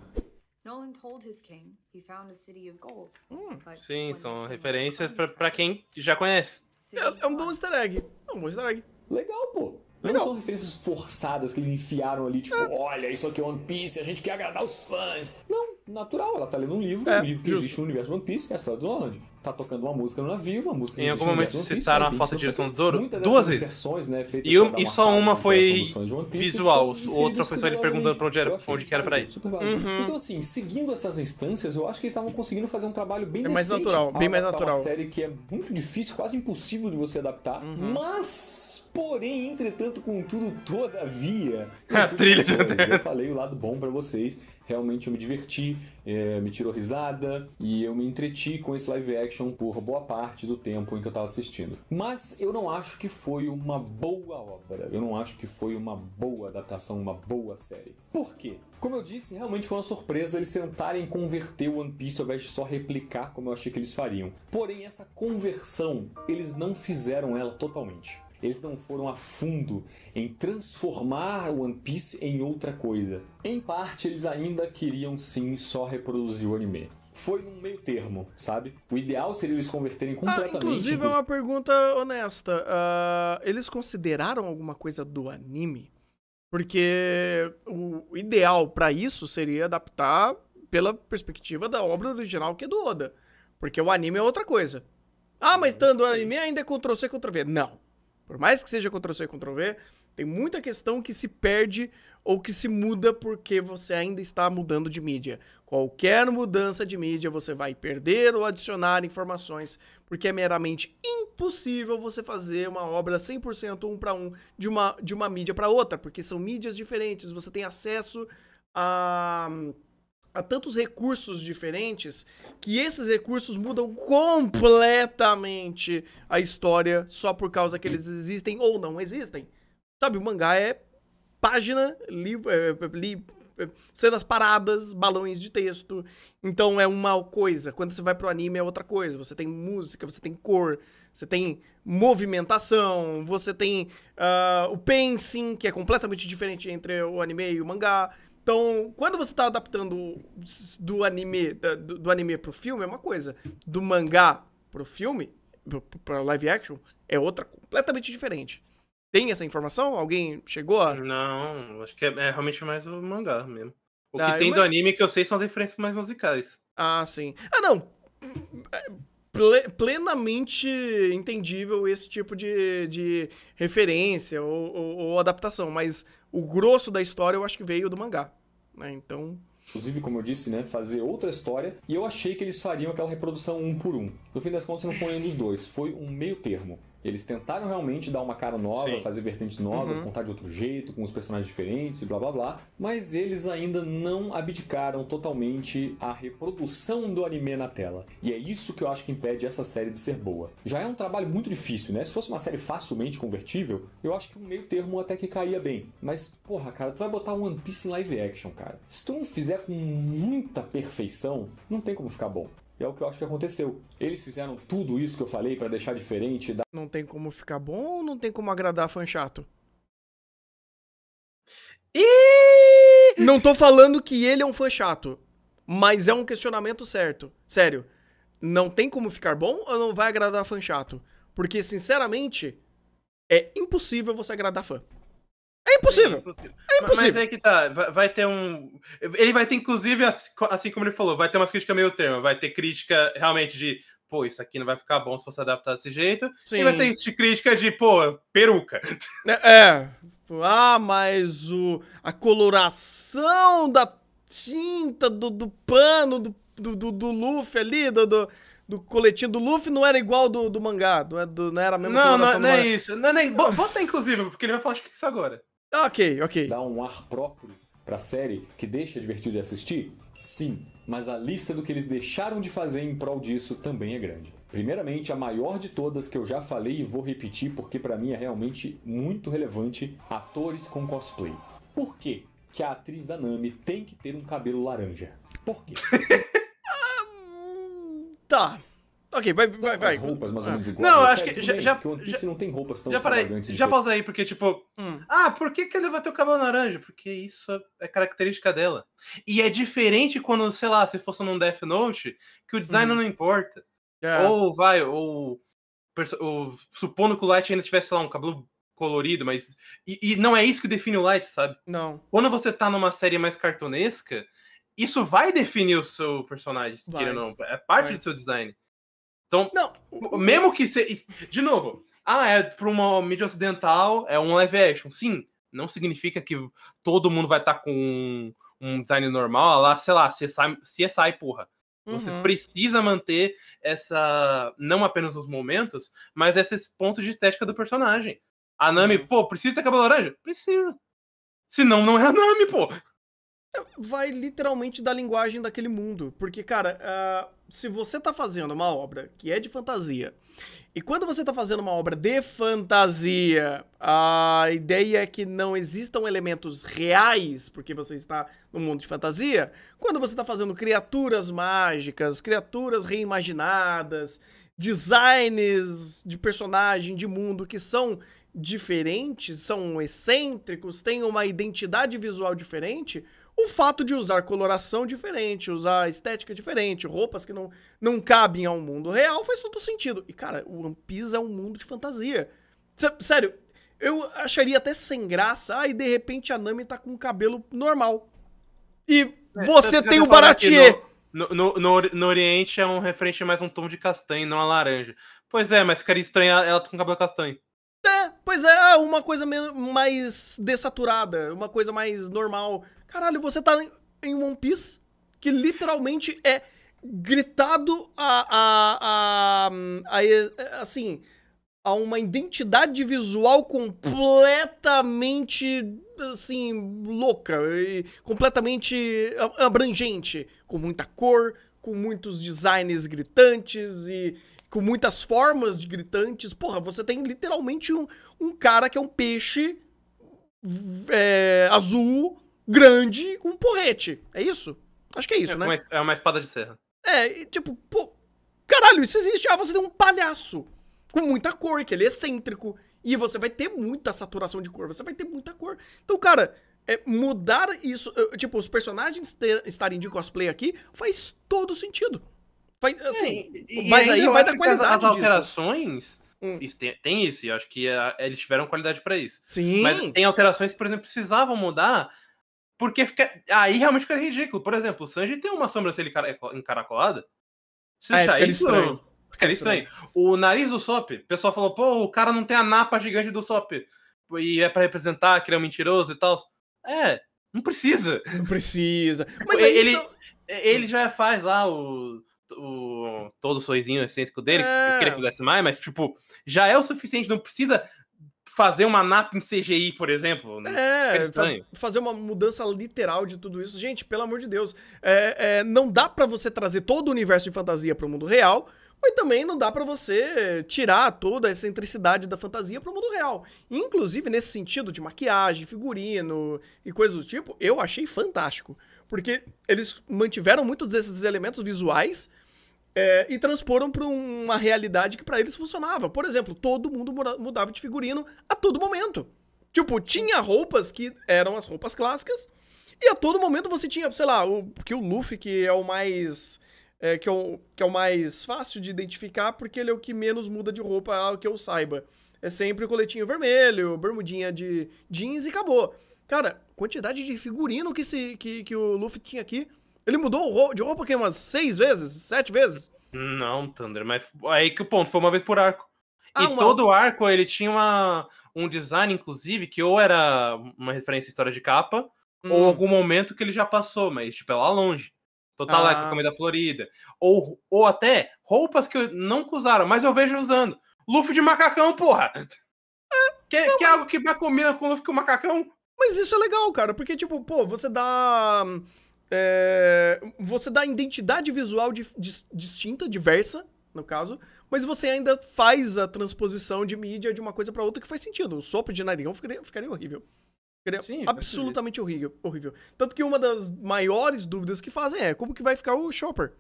Nolan told his king he found a city of gold. Hum, sim, são referências para quem já conhece. É, é, um bom easter egg. É um bom easter egg. Legal, pô. Legal. Não são referências forçadas que eles enfiaram ali, tipo, é. olha, isso aqui é One Piece, a gente quer agradar os fãs. Não, natural, ela tá lendo um livro, é, um livro que justo. existe no universo One Piece, que é a história do Nolan tá tocando uma música no navio, uma música Em algum momento citaram né? a falta de direção do Douro duas vezes. né, e, um, e só uma foi visual, outra foi só ele perguntando pra onde era, onde que era pra ir. Uhum. Então, assim, seguindo essas instâncias, eu acho que eles estavam conseguindo fazer um trabalho bem é mais natural, bem é mais natural. Uma série que é muito difícil, quase impossível de você adaptar, uhum. mas Porém, entretanto, contudo, todavia. A trilha de Eu falei o lado bom para vocês. Realmente eu me diverti, é, me tirou risada e eu me entreti com esse live action por boa parte do tempo em que eu estava assistindo. Mas eu não acho que foi uma boa obra. Eu não acho que foi uma boa adaptação, uma boa série. Por quê? Como eu disse, realmente foi uma surpresa eles tentarem converter o One Piece ao invés de só replicar como eu achei que eles fariam. Porém, essa conversão, eles não fizeram ela totalmente. Eles não foram a fundo em transformar One Piece em outra coisa. Em parte, eles ainda queriam sim só reproduzir o anime. Foi num meio termo, sabe? O ideal seria eles converterem ah, completamente. Ah, inclusive, é tipo, uma pergunta honesta. Uh, eles consideraram alguma coisa do anime? Porque o ideal para isso seria adaptar pela perspectiva da obra original que é do Oda. Porque o anime é outra coisa. Ah, mas é, tanto o anime ainda é Ctrl-C, Ctrl-V. Não. Por mais que seja Ctrl-C e Ctrl-V, tem muita questão que se perde ou que se muda porque você ainda está mudando de mídia. Qualquer mudança de mídia você vai perder ou adicionar informações, porque é meramente impossível você fazer uma obra 100% um para um de uma, de uma mídia para outra, porque são mídias diferentes, você tem acesso a a tantos recursos diferentes que esses recursos mudam completamente a história só por causa que eles existem ou não existem. Sabe, o mangá é página, livro, é, é, li, é, cenas paradas, balões de texto. Então é uma coisa. Quando você vai pro anime é outra coisa. Você tem música, você tem cor, você tem movimentação, você tem uh, o pensing, que é completamente diferente entre o anime e o mangá. Então, quando você tá adaptando do anime, do, do anime pro filme, é uma coisa. Do mangá pro filme, para live action, é outra completamente diferente. Tem essa informação? Alguém chegou a... Não, acho que é, é, realmente mais o mangá mesmo. O ah, que tem do anime que eu sei são as referências mais musicais. Ah, sim. Ah, não! É, ple plenamente entendível esse tipo de, de referência ou, ou, ou adaptação, mas o grosso da história eu acho que veio do mangá. Né? Então, inclusive, como eu disse, né, fazer outra história, e eu achei que eles fariam aquela reprodução um por um. No fim das contas, não foi um dos dois, foi um meio termo. Eles tentaram realmente dar uma cara nova, Sim. fazer vertentes novas, uhum. contar de outro jeito, com os personagens diferentes e blá blá blá, mas eles ainda não abdicaram totalmente a reprodução do anime na tela. E é isso que eu acho que impede essa série de ser boa. Já é um trabalho muito difícil, né? Se fosse uma série facilmente convertível, eu acho que um meio termo até que caía bem. Mas, porra, cara, tu vai botar One Piece em live action, cara. Se tu não fizer com muita perfeição, não tem como ficar bom. E é o que eu acho que aconteceu. Eles fizeram tudo isso que eu falei para deixar diferente. Dar... Não tem como ficar bom ou não tem como agradar fã chato? E... Não tô falando que ele é um fã chato, mas é um questionamento certo. Sério, não tem como ficar bom ou não vai agradar fã chato? Porque, sinceramente, é impossível você agradar fã. É impossível. É impossível. É Mas, mas que tá, vai, vai, ter um. Ele vai ter, inclusive, assim como ele falou, vai ter umas críticas meio termo. Vai ter crítica realmente de, pô, isso aqui não vai ficar bom se fosse adaptado desse jeito. Sim. E vai ter de crítica de, pô, peruca. É, é. Ah, mas o, a coloração da tinta, do, do pano, do, do, do Luffy ali, do, do do coletinho do Luffy não era igual do, do mangá, não, é do, não era a mesma Não, não, é, não é isso. Não, é não, bota inclusive, porque ele vai falar o que isso agora. Ah, ok, ok. Dá um ar próprio pra série que deixa divertido de assistir? Sim, mas a lista do que eles deixaram de fazer em prol disso também é grande. Primeiramente, a maior de todas que eu já falei e vou repetir porque para mim é realmente muito relevante, atores com cosplay. Por quê? que a atriz da Nami tem que ter um cabelo laranja? Por quê? Ah, hum, tá. Ok, vai, vai, vai. As roupas mais ou ah. menos iguais. Não, acho é, que já, bem, já, porque o One Piece já, não tem roupas tão já parei, Já pausa aí, porque tipo, hum. ah, por que, que ele vai ter o cabelo laranja? Porque isso é característica dela. E é diferente quando, sei lá, se fosse num Death Note, que o design hum. não importa. Yeah. É. Ou vai, ou, ou, supondo que o Light ainda tivesse lá um cabelo colorido, mas e, e não é isso que define o Light, sabe? Não. Quando você tá numa série mais cartunesca, isso vai definir o seu personagem, querendo ou não, é parte vai. do seu design. Então, não. mesmo que você. De novo, ah, é para uma mídia ocidental, é um live action. Sim, não significa que todo mundo vai estar tá com um, design normal, lá, sei lá, CSI, CSI porra. Uhum. Você precisa manter essa. Não apenas os momentos, mas esses pontos de estética do personagem. A Nami, uhum. pô, precisa ter cabelo laranja? Precisa. Senão não é a Nami, pô vai literalmente da linguagem daquele mundo. Porque, cara, uh, se você tá fazendo uma obra que é de fantasia, e quando você tá fazendo uma obra de fantasia, a ideia é que não existam elementos reais, porque você está no mundo de fantasia. Quando você tá fazendo criaturas mágicas, criaturas reimaginadas, designs de personagem, de mundo que são diferentes, são excêntricos, têm uma identidade visual diferente o fato de usar coloração diferente, usar estética diferente, roupas que não, não cabem ao mundo real, faz todo sentido. E, cara, o One Piece é um mundo de fantasia. Sério, eu acharia até sem graça, ah, e de repente a Nami tá com o cabelo normal. E é, você tem o Baratier. No, no, no, no, Oriente é um referente mais um tom de castanho, não a laranja. Pois é, mas ficaria estranha. ela tá com cabelo castanho. É, pois é, uma coisa mais dessaturada, uma coisa mais normal. Caralho, você tá em One Piece, que literalmente é gritado a, a, a, a assim, a uma identidade visual completamente assim louca e completamente abrangente, com muita cor, com muitos designs gritantes e com muitas formas de gritantes. Porra, você tem literalmente um, um cara que é um peixe é, azul grande com um porrete. É isso? Acho que é isso, é, né? é uma espada de serra. É, e, tipo, pô, caralho, isso existe. Ah, você tem um palhaço com muita cor, que ele é excêntrico. E você vai ter muita saturação de cor, você vai ter muita cor. Então, cara, é, mudar isso. Tipo, os personagens ter, estarem de cosplay aqui faz todo sentido. Faz, é, assim, é, e, mas e aí vai dar qualidade. As, as alterações. Hum. Isso tem, tem, isso, e eu acho que a, ah, eles tiveram qualidade para isso. Sim. Mas tem alterações que, por exemplo, precisavam mudar porque fica... aí realmente fica ridículo. Por exemplo, o Sanji tem uma sobrancelha encaracolada. Você ah, deixar é, isso. Estranho. fica estranho. estranho. O nariz do Sop, o pessoal falou, pô, o cara não tem a napa gigante do Sop. E é para representar que ele é um mentiroso e tal. É, não precisa. Não precisa. Mas ele, ele já faz lá o, o todo o sorrisinho excêntrico dele, é. que ele quisesse mais, mas tipo, já é o suficiente, não precisa fazer uma NAP em CGI, por exemplo. Né? É, fazer uma mudança literal de tudo isso. Gente, pelo amor de Deus, é, é, não dá para você trazer todo o universo de fantasia para o mundo real, mas também não dá para você tirar toda a excentricidade da fantasia para o mundo real. Inclusive, nesse sentido de maquiagem, figurino e coisas do tipo, eu achei fantástico. Porque eles mantiveram muitos desses elementos visuais, é, e transporam para uma realidade que para eles funcionava. Por exemplo, todo mundo mudava de figurino a todo momento. Tipo, tinha roupas que eram as roupas clássicas, e a todo momento você tinha, sei lá, o, porque o Luffy, que é o mais. É, que, é o, que é o mais fácil de identificar, porque ele é o que menos muda de roupa, ao que eu saiba. É sempre o coletinho vermelho, bermudinha de jeans e acabou. Cara, quantidade de figurino que, se, que, que o Luffy tinha aqui ele mudou de roupa que umas seis vezes, sete vezes? Não, Thunder, mas aí que o ponto foi uma vez por arco. Ah, e uma... todo arco ele tinha uma, um design, inclusive, que ou era uma referência à história de capa, hum. ou algum momento que ele já passou, mas tipo, é lá longe. Total então tá ah. lá com a ah. comida florida. Ou, ou até roupas que não usaram, mas eu vejo usando. Luffy de macacão, porra! que, não, que é algo que combina com o Luffy com o macacão. Mas isso é legal, cara, porque, tipo, pô, você dá. É, você dá identidade visual distinta, diversa, no caso, mas você ainda faz a transposição de mídia de uma coisa para outra que faz sentido. O sopro de narigão ficaria, ficaria horrível. Ficaria Sim, absolutamente horrível, horrível. Tanto que uma das maiores dúvidas que fazem é como que vai ficar o Chopper.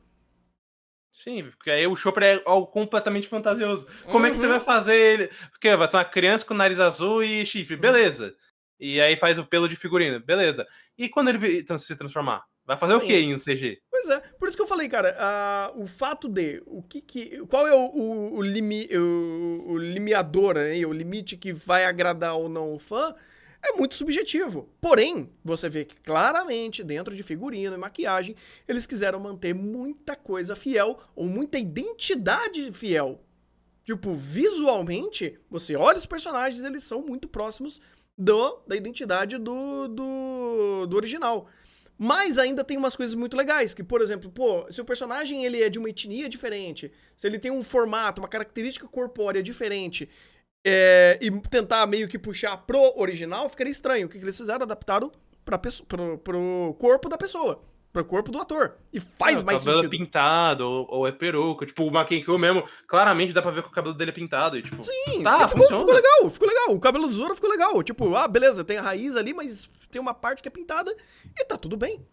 Sim, porque aí o Chopper é algo completamente fantasioso. Como uhum. é que você uhum. vai fazer ele? Porque vai ser uma criança com nariz azul e chifre, beleza. E aí faz o pelo de figurina, beleza. E quando ele se transformar? Vai fazer Sim. o quê em um CG? Pois é, por isso que eu falei, cara, uh, o fato de o que, que qual é o, o, o, limi, o, o limiador, né, o limite que vai agradar ou não o fã, é muito subjetivo. Porém, você vê que claramente dentro de figurino e maquiagem, eles quiseram manter muita coisa fiel ou muita identidade fiel. Tipo, visualmente, você olha os personagens, eles são muito próximos do, da identidade do, do, do original. Mas ainda tem umas coisas muito legais, que, por exemplo, pô, se o personagem ele é de uma etnia diferente, se ele tem um formato, uma característica corpórea diferente, é, e tentar meio que puxar pro original, ficaria estranho. O que eles fizeram? Adaptaram pra, pro, pro corpo da pessoa pro corpo do ator. E faz ah, mais cabelo sentido. cabelo é pintado, ou, ou, é peruca. Tipo, o McKenkill mesmo, claramente dá pra ver que o cabelo dele é pintado. E, tipo, Sim, tá, ficou, ficou, legal, ficou legal. O cabelo do Zoro ficou legal. Tipo, ah, beleza, tem a raiz ali, mas tem uma parte que é pintada e tá tudo bem.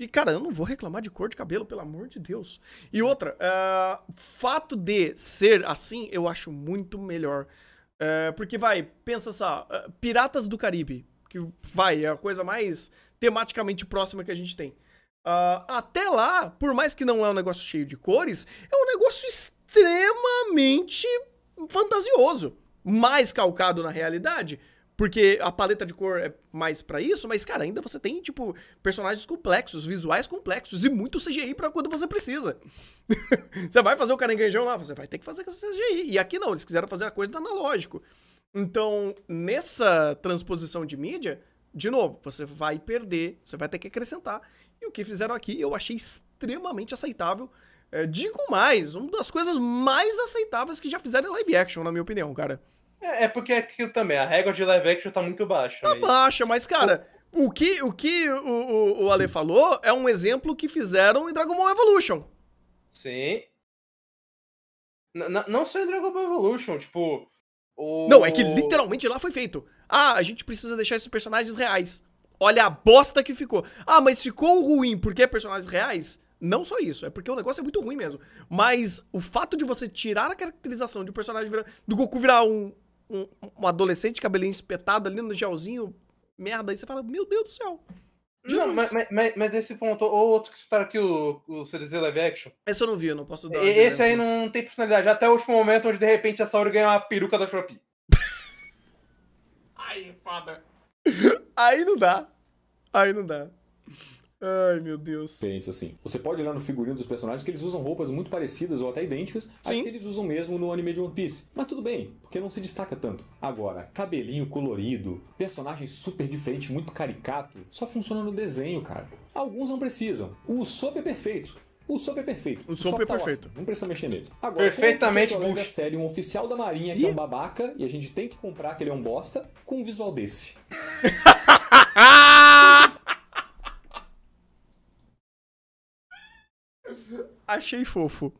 E, cara, eu não vou reclamar de cor de cabelo, pelo amor de Deus. E outra, uh, fato de ser assim, eu acho muito melhor. Uh, porque, vai, pensa só, uh, Piratas do Caribe, que, vai, é a coisa mais tematicamente próxima que a gente tem. Uh, até lá, por mais que não é um negócio cheio de cores, é um negócio extremamente fantasioso, mais calcado na realidade, porque a paleta de cor é mais para isso, mas cara, ainda você tem tipo personagens complexos, visuais complexos e muito CGI para quando você precisa. você vai fazer o caranguejão lá, você vai ter que fazer com CGI. E aqui não, eles quiseram fazer a coisa do analógico. Então, nessa transposição de mídia, de novo, você vai perder, você vai ter que acrescentar. E o que fizeram aqui eu achei extremamente aceitável. É, digo mais, uma das coisas mais aceitáveis que já fizeram em é live action, na minha opinião, cara. É, é porque é aqui também, a régua de live action tá muito baixa. Tá né? baixa, mas, cara, o, o que o, que o, o, o Ale falou é um exemplo que fizeram em Dragon Ball Evolution. Sim. N não só em Dragon Ball Evolution, tipo. O... Não, é que literalmente lá foi feito. Ah, a gente precisa deixar esses personagens reais. Olha a bosta que ficou. Ah, mas ficou ruim porque é personagens reais? Não só isso, é porque o negócio é muito ruim mesmo. Mas o fato de você tirar a caracterização de um personagem virar, do Goku virar um, um, um adolescente cabelinho espetado ali no gelzinho, merda, aí você fala, meu Deus do céu. Jesus. Não, mas, mas, mas, esse ponto, ou outro que citaram aqui, o, o CDZ Live Action. Esse eu não vi, eu não posso dar. Esse aí não tem personalidade, até o último momento onde de repente a Sauri ganha uma peruca da Shopee. Ai, fada. Aí não dá. Aí não dá. Ai, meu Deus. Diferentes, assim. Você pode olhar no figurino dos personagens que eles usam roupas muito parecidas ou até idênticas Sim. às que eles usam mesmo no anime de One Piece. Mas tudo bem, porque não se destaca tanto. Agora, cabelinho colorido, personagem super diferente, muito caricato, só funciona no desenho, cara. Alguns não precisam. O Usopp é perfeito. O sop é perfeito. O, o é tá perfeito. Ótimo. Não precisa mexer nele. Agora, Perfeitamente com a série, um oficial da marinha que e? é um babaca e a gente tem que comprar que ele é um bosta com um visual desse. Achei fofo.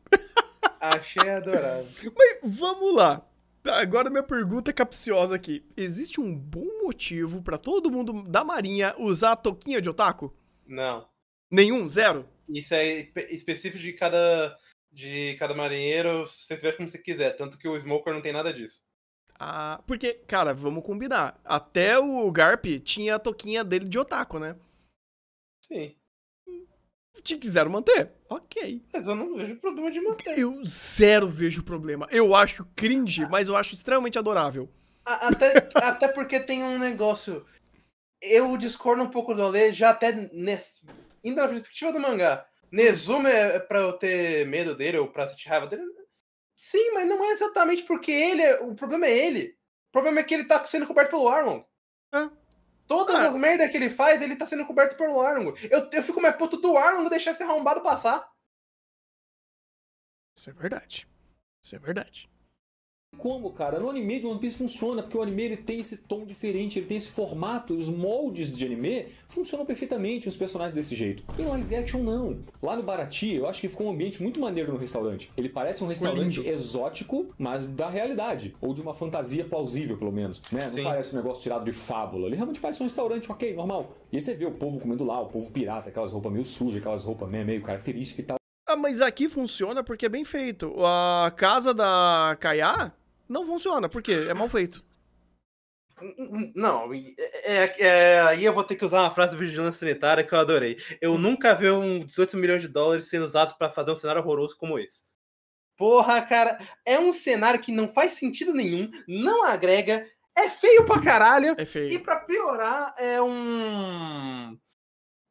Achei adorável. Mas vamos lá. Agora minha pergunta é capciosa aqui. Existe um bom motivo para todo mundo da marinha usar a toquinha de otaku? Não. Nenhum? Zero? Isso é específico de cada, de cada marinheiro, você se vê como você quiser. Tanto que o Smoker não tem nada disso. Ah, porque, cara, vamos combinar. Até o Garp tinha a toquinha dele de otaku, né? Sim. Te quiseram manter? Ok. Mas eu não vejo problema de manter. Eu zero vejo problema. Eu acho cringe, mas eu acho extremamente adorável. Até, até porque tem um negócio. Eu discordo um pouco do Ale, já até nesse, indo na perspectiva do mangá, Nezuma é, é pra eu ter medo dele ou pra sentir raiva dele? Sim, mas não é exatamente porque ele. É... O problema é ele. O problema é que ele tá sendo coberto pelo Arlong. Hã? Todas ah. as merdas que ele faz, ele tá sendo coberto pelo Arlong. Eu, eu fico mais puto do Arlong deixar esse arrombado passar. Isso é verdade. Isso é verdade como, cara. No anime de One Piece funciona, porque o anime ele tem esse tom diferente, ele tem esse formato, os moldes de anime funcionam perfeitamente os personagens desse jeito. Em live action não. Lá no Barati, eu acho que ficou um ambiente muito maneiro no restaurante. Ele parece um restaurante exótico, mas da realidade, ou de uma fantasia plausível, pelo menos, né? Não parece um negócio tirado de fábula. Ele realmente parece um restaurante, OK, normal. E aí você vê o povo comendo lá, o povo pirata, aquelas roupas meio sujas, aquelas roupas meio características e tal. Ah, mas aqui funciona porque é bem feito. A casa da Kayá, não funciona, porque é mal feito. Não, é, é, é, aí eu vou ter que usar uma frase de vigilância sanitária que eu adorei. Eu nunca vi um 18 milhões de dólares sendo usado para fazer um cenário horroroso como esse. Porra, cara, é um cenário que não faz sentido nenhum, não agrega, é feio pra caralho. É feio. E pra piorar, é um.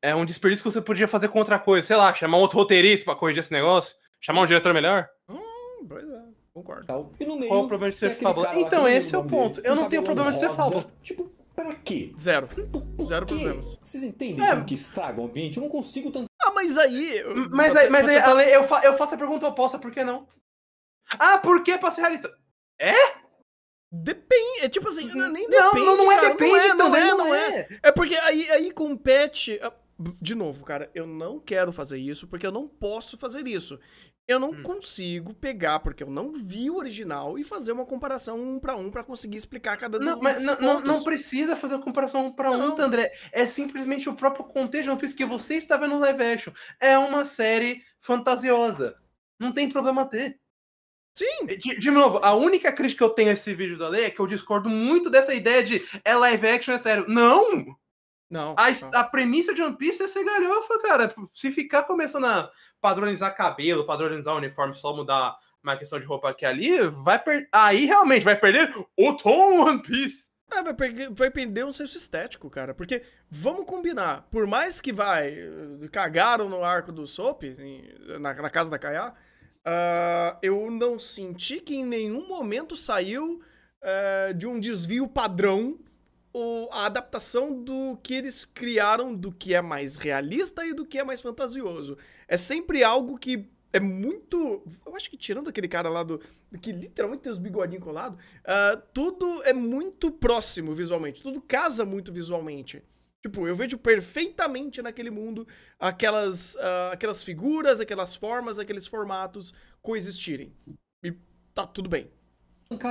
É um desperdício que você podia fazer com outra coisa. Sei lá, chamar outro roteirista pra corrigir esse negócio. Chamar um diretor melhor. Hum, pois é. Concordo. Tal. E no meio. Qual o problema de ser fábula? Então, esse é o ponto. Eu não tenho problema de ser fábula. Tipo, pra quê? Zero. Por, por Zero quê? problemas. Vocês entendem é. como que estraga o ambiente? Eu não consigo tanto. Ah, mas aí. Mas aí, mas aí Ale, eu, fa eu faço a pergunta oposta, por que não? Ah, por que pra ser realista? É? Depende, é tipo assim, uhum. nem não, depende. Não, não é cara. depende, não é, não, é, não, é. é. É porque aí, aí compete. Ah, de novo, cara, eu não quero fazer isso porque eu não posso fazer isso eu não hum. consigo pegar, porque eu não vi o original, e fazer uma comparação um para um para conseguir explicar cada Não, mas não, não, precisa fazer comparação um para um, André. É simplesmente o próprio contexto, que você está vendo live action. É uma série fantasiosa. Não tem problema ter. Sim. De, de novo, a única crítica que eu tenho a esse vídeo da lei é que eu discordo muito dessa ideia de é live action, é sério. Não! Não. A, a premissa de One Piece é ser galhofa, cara. Se ficar começando a padronizar cabelo, padronizar uniforme, só mudar uma questão de roupa aqui ali, vai per... aí realmente vai perder o tom One Piece. É, vai, perder, vai perder um senso estético, cara. Porque, vamos combinar, por mais que vai, eh, cagaram no arco do Soap, na, na casa da Kaya, uh, ah, eu não senti que em nenhum momento saiu uh, de um desvio padrão o, a adaptação do que eles criaram, do que é mais realista e do que é mais fantasioso. É sempre algo que é muito. Eu acho que tirando aquele cara lá do. que literalmente tem os bigodinhos colados, uh, tudo é muito próximo visualmente, tudo casa muito visualmente. Tipo, eu vejo perfeitamente naquele mundo aquelas, uh, aquelas figuras, aquelas formas, aqueles formatos coexistirem. E tá tudo bem.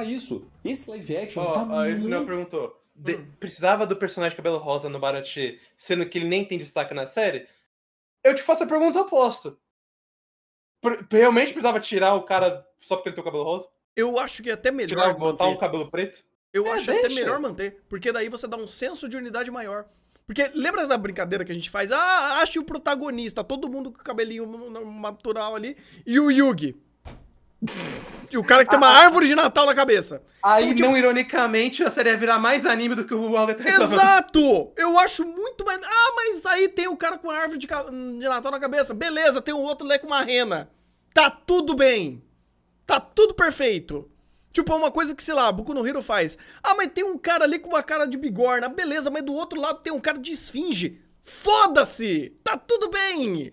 Isso, esse live action. Ó, oh, tá oh, muito... não perguntou de, hum. precisava do personagem cabelo rosa no Baratie sendo que ele nem tem destaque na série, eu te faço a pergunta oposta. Realmente precisava tirar o cara só porque ele tem o cabelo rosa? Eu acho que é até melhor. Tirar, botar um cabelo preto? Eu é, acho deixa. até melhor manter, porque daí você dá um senso de unidade maior. Porque lembra da brincadeira que a gente faz? Ah, acho o protagonista, todo mundo com o cabelinho natural ali, e o Yugi. E o cara que tem uma a, árvore de Natal na cabeça. Aí, então, tipo, não ironicamente, a série ia virar mais anime do que o Waller Exato! Eu acho muito mais. Ah, mas aí tem o cara com a árvore de, de Natal na cabeça. Beleza, tem um outro lá com uma rena. Tá tudo bem. Tá tudo perfeito. Tipo, é uma coisa que, sei lá, Boku no Hero faz. Ah, mas tem um cara ali com uma cara de bigorna. Beleza, mas do outro lado tem um cara de esfinge. Foda-se! Tá tudo bem!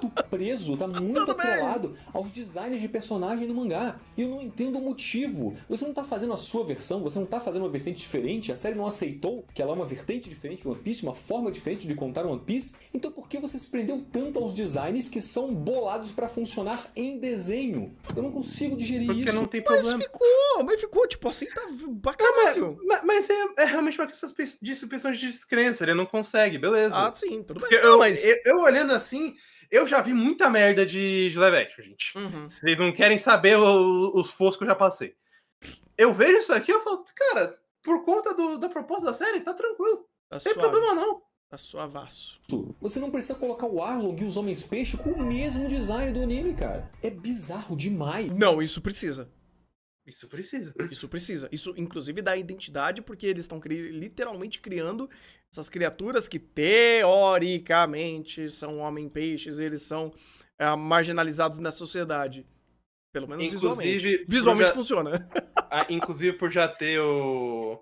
muito preso, tá muito atrelado aos designs de personagem do mangá. E eu não entendo o motivo. Você não tá fazendo a sua versão, você não tá fazendo uma vertente diferente, a série não aceitou que ela é uma vertente diferente de One Piece, uma forma diferente de contar One Piece. Então por que você se prendeu tanto aos designs que são bolados para funcionar em desenho? Eu não consigo digerir Porque isso. não tem problema. Mas ficou, mas ficou, tipo assim, tá bacana. Mas, mas é, é, realmente uma questão de, suspensão de descrença, ele não consegue, beleza. Ah, sim, tudo bem. Não, mas... eu, eu olhando assim, eu já vi muita merda de, de live action, gente. Uhum. Vocês não querem saber os foscos que eu já passei. Eu vejo isso aqui, eu falo, cara, por conta do, da proposta da série, tá tranquilo. Tá não tem problema não. Tá suavaço. Você não precisa colocar o Arlong e os Homens Peixe com o mesmo design do anime, cara. É bizarro demais. Não, isso precisa. Isso precisa. Isso precisa. Isso, inclusive, dá identidade, porque eles estão cri literalmente criando essas criaturas que, teoricamente, são homem-peixes, eles são é, marginalizados na sociedade. Pelo menos inclusive, visualmente. Visualmente já... funciona. Ah, inclusive, por já ter o...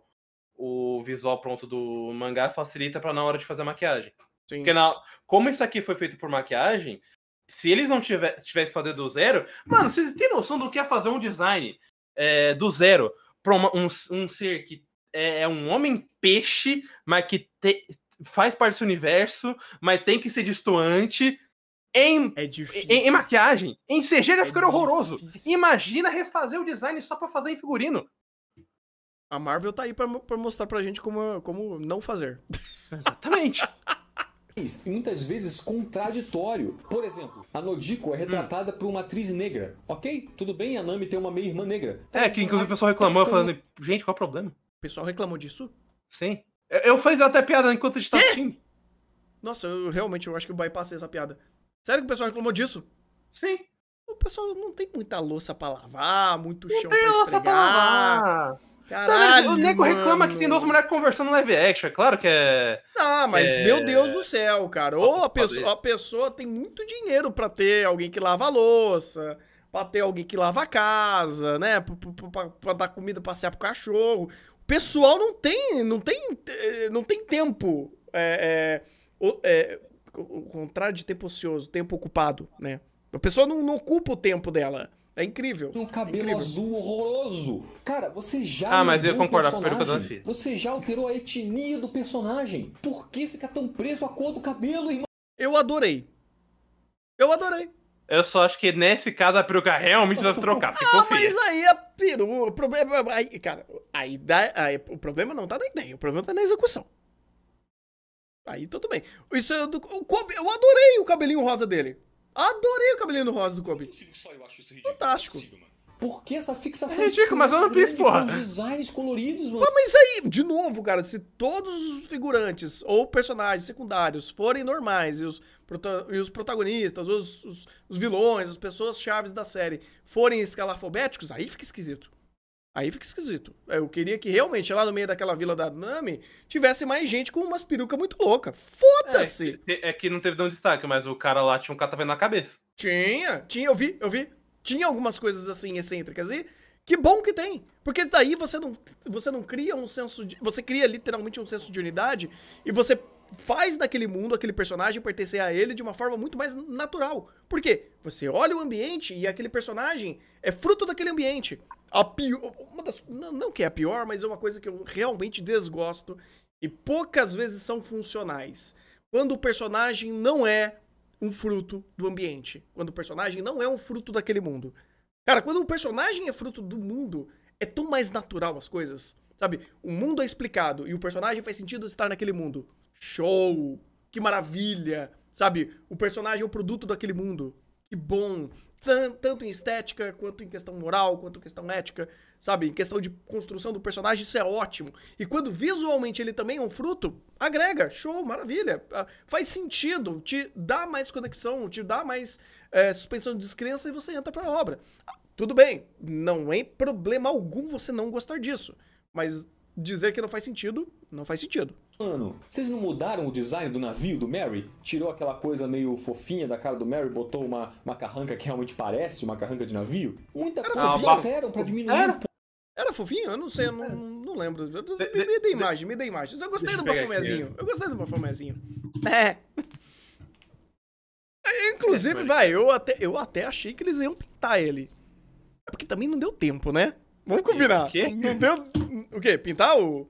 o visual pronto do mangá, facilita para na hora de fazer a maquiagem. Sim. Porque na... como isso aqui foi feito por maquiagem, se eles não tivessem tivesse fazer do zero, mano, vocês têm noção do que é fazer um design? é, do zero para um, um, ser que é, é, um homem peixe, mas que te, faz parte do universo, mas tem que ser distoante. Em, é em, em, maquiagem, em CG já é ficou horroroso. Imagina refazer o design só para fazer em figurino. A Marvel tá aí para mostrar pra gente como, como não fazer. Exatamente. e muitas vezes contraditório. Por exemplo, a Nodiko é retratada hum. por uma atriz negra. Ok, tudo bem, a Nami tem uma meia-irmã negra. É, que inclusive o pessoal reclamou, é, falando, gente, qual é o problema? O pessoal reclamou disso? Sim. Eu, eu fiz até piada enquanto a gente tá assistindo. Nossa, eu realmente eu acho que eu bypassei essa piada. Sério que o pessoal reclamou disso? Sim. O pessoal não tem muita louça pra lavar, muito não chão tem pra louça esfregar. Pra lavar. Tá, Caralho, o nego mano. reclama que tem duas mulheres conversando live action, é claro que é. Ah, mas é... meu Deus do céu, cara. Ou a pessoa, a pessoa tem muito dinheiro para ter alguém que lava a louça, pra ter alguém que lava a casa, né? Pra, pra, pra dar comida, passear pro cachorro. O pessoal não tem, não tem, eh, não tem tempo. É, é, é o contrário de tempo ocioso, tempo ocupado, né? A pessoa não, não ocupa o tempo dela. É incrível. Tem um cabelo incrível. azul horroroso. Cara, você já. Ah, mas eu concordo concordar personagem. Você já alterou a etnia do personagem. Por que fica tão preso a cor do cabelo, irmão? Eu adorei. Eu adorei. Eu só acho que nesse caso a peruca realmente vai trocar. ah, confia. mas aí a peruca. O problema. Aí, cara, aí, dá, aí o problema não tá na ideia, o problema tá na execução. Aí tudo bem. Isso é eu adorei o cabelinho rosa dele. Adorei o cabelinho rosa do Kobe. Fantástico. Por que essa fixação? É ridículo, mas eu não fiz, porra. Os designs coloridos, mano. Ah, mas aí, de novo, cara, se todos os figurantes ou personagens secundários forem normais e os, e os protagonistas, os, os, os vilões, as pessoas chaves da série forem escalafobéticos, aí fica esquisito. Aí fica esquisito. Eu queria que realmente lá no meio daquela vila da Nami tivesse mais gente com umas perucas muito louca. Foda-se! É, é, é que não teve nenhum destaque, mas o cara lá tinha um catavento na cabeça. Tinha, tinha, eu vi, eu vi. Tinha algumas coisas assim excêntricas e que bom que tem. Porque daí você não, você não cria um senso de. Você cria literalmente um senso de unidade e você faz daquele mundo, aquele personagem pertencer a ele de uma forma muito mais natural. Por quê? Você olha o ambiente e aquele personagem é fruto daquele ambiente. A pior, uma das, não, não que é a pior, mas é uma coisa que eu realmente desgosto e poucas vezes são funcionais. Quando o personagem não é um fruto do ambiente, quando o personagem não é um fruto daquele mundo. Cara, quando o personagem é fruto do mundo, é tão mais natural as coisas. Sabe, o mundo é explicado e o personagem faz sentido estar naquele mundo. Show! Que maravilha! Sabe? O personagem é o produto daquele mundo. Que bom! Tanto em estética, quanto em questão moral, quanto em questão ética, sabe? Em questão de construção do personagem, isso é ótimo. E quando visualmente ele também é um fruto, agrega, show, maravilha. Ah, faz sentido, te dá mais conexão, te dá mais é, suspensão de descrença e você entra pra obra. Ah, tudo bem, não é problema algum você não gostar disso. Mas dizer que não faz sentido, não faz sentido. Mano, vocês não mudaram o design do navio do Mary? Tirou aquela coisa meio fofinha da cara do Mary, botou uma, macarranca carranca que realmente parece uma carranca de navio? Muita era coisa fofinha. alteram pra diminuir era, era fofinho? Eu não sei, eu não, não lembro. Eu, me, de, me dê imagem, de, me dê imagem. Eu gostei do bafomezinho. É. Eu gostei do bafomezinho. É. é. Inclusive, é, vai, eu até, eu até achei que eles iam pintar ele. É porque também não deu tempo, né? Vamos combinar. O quê? Não deu... O quê? Pintar o,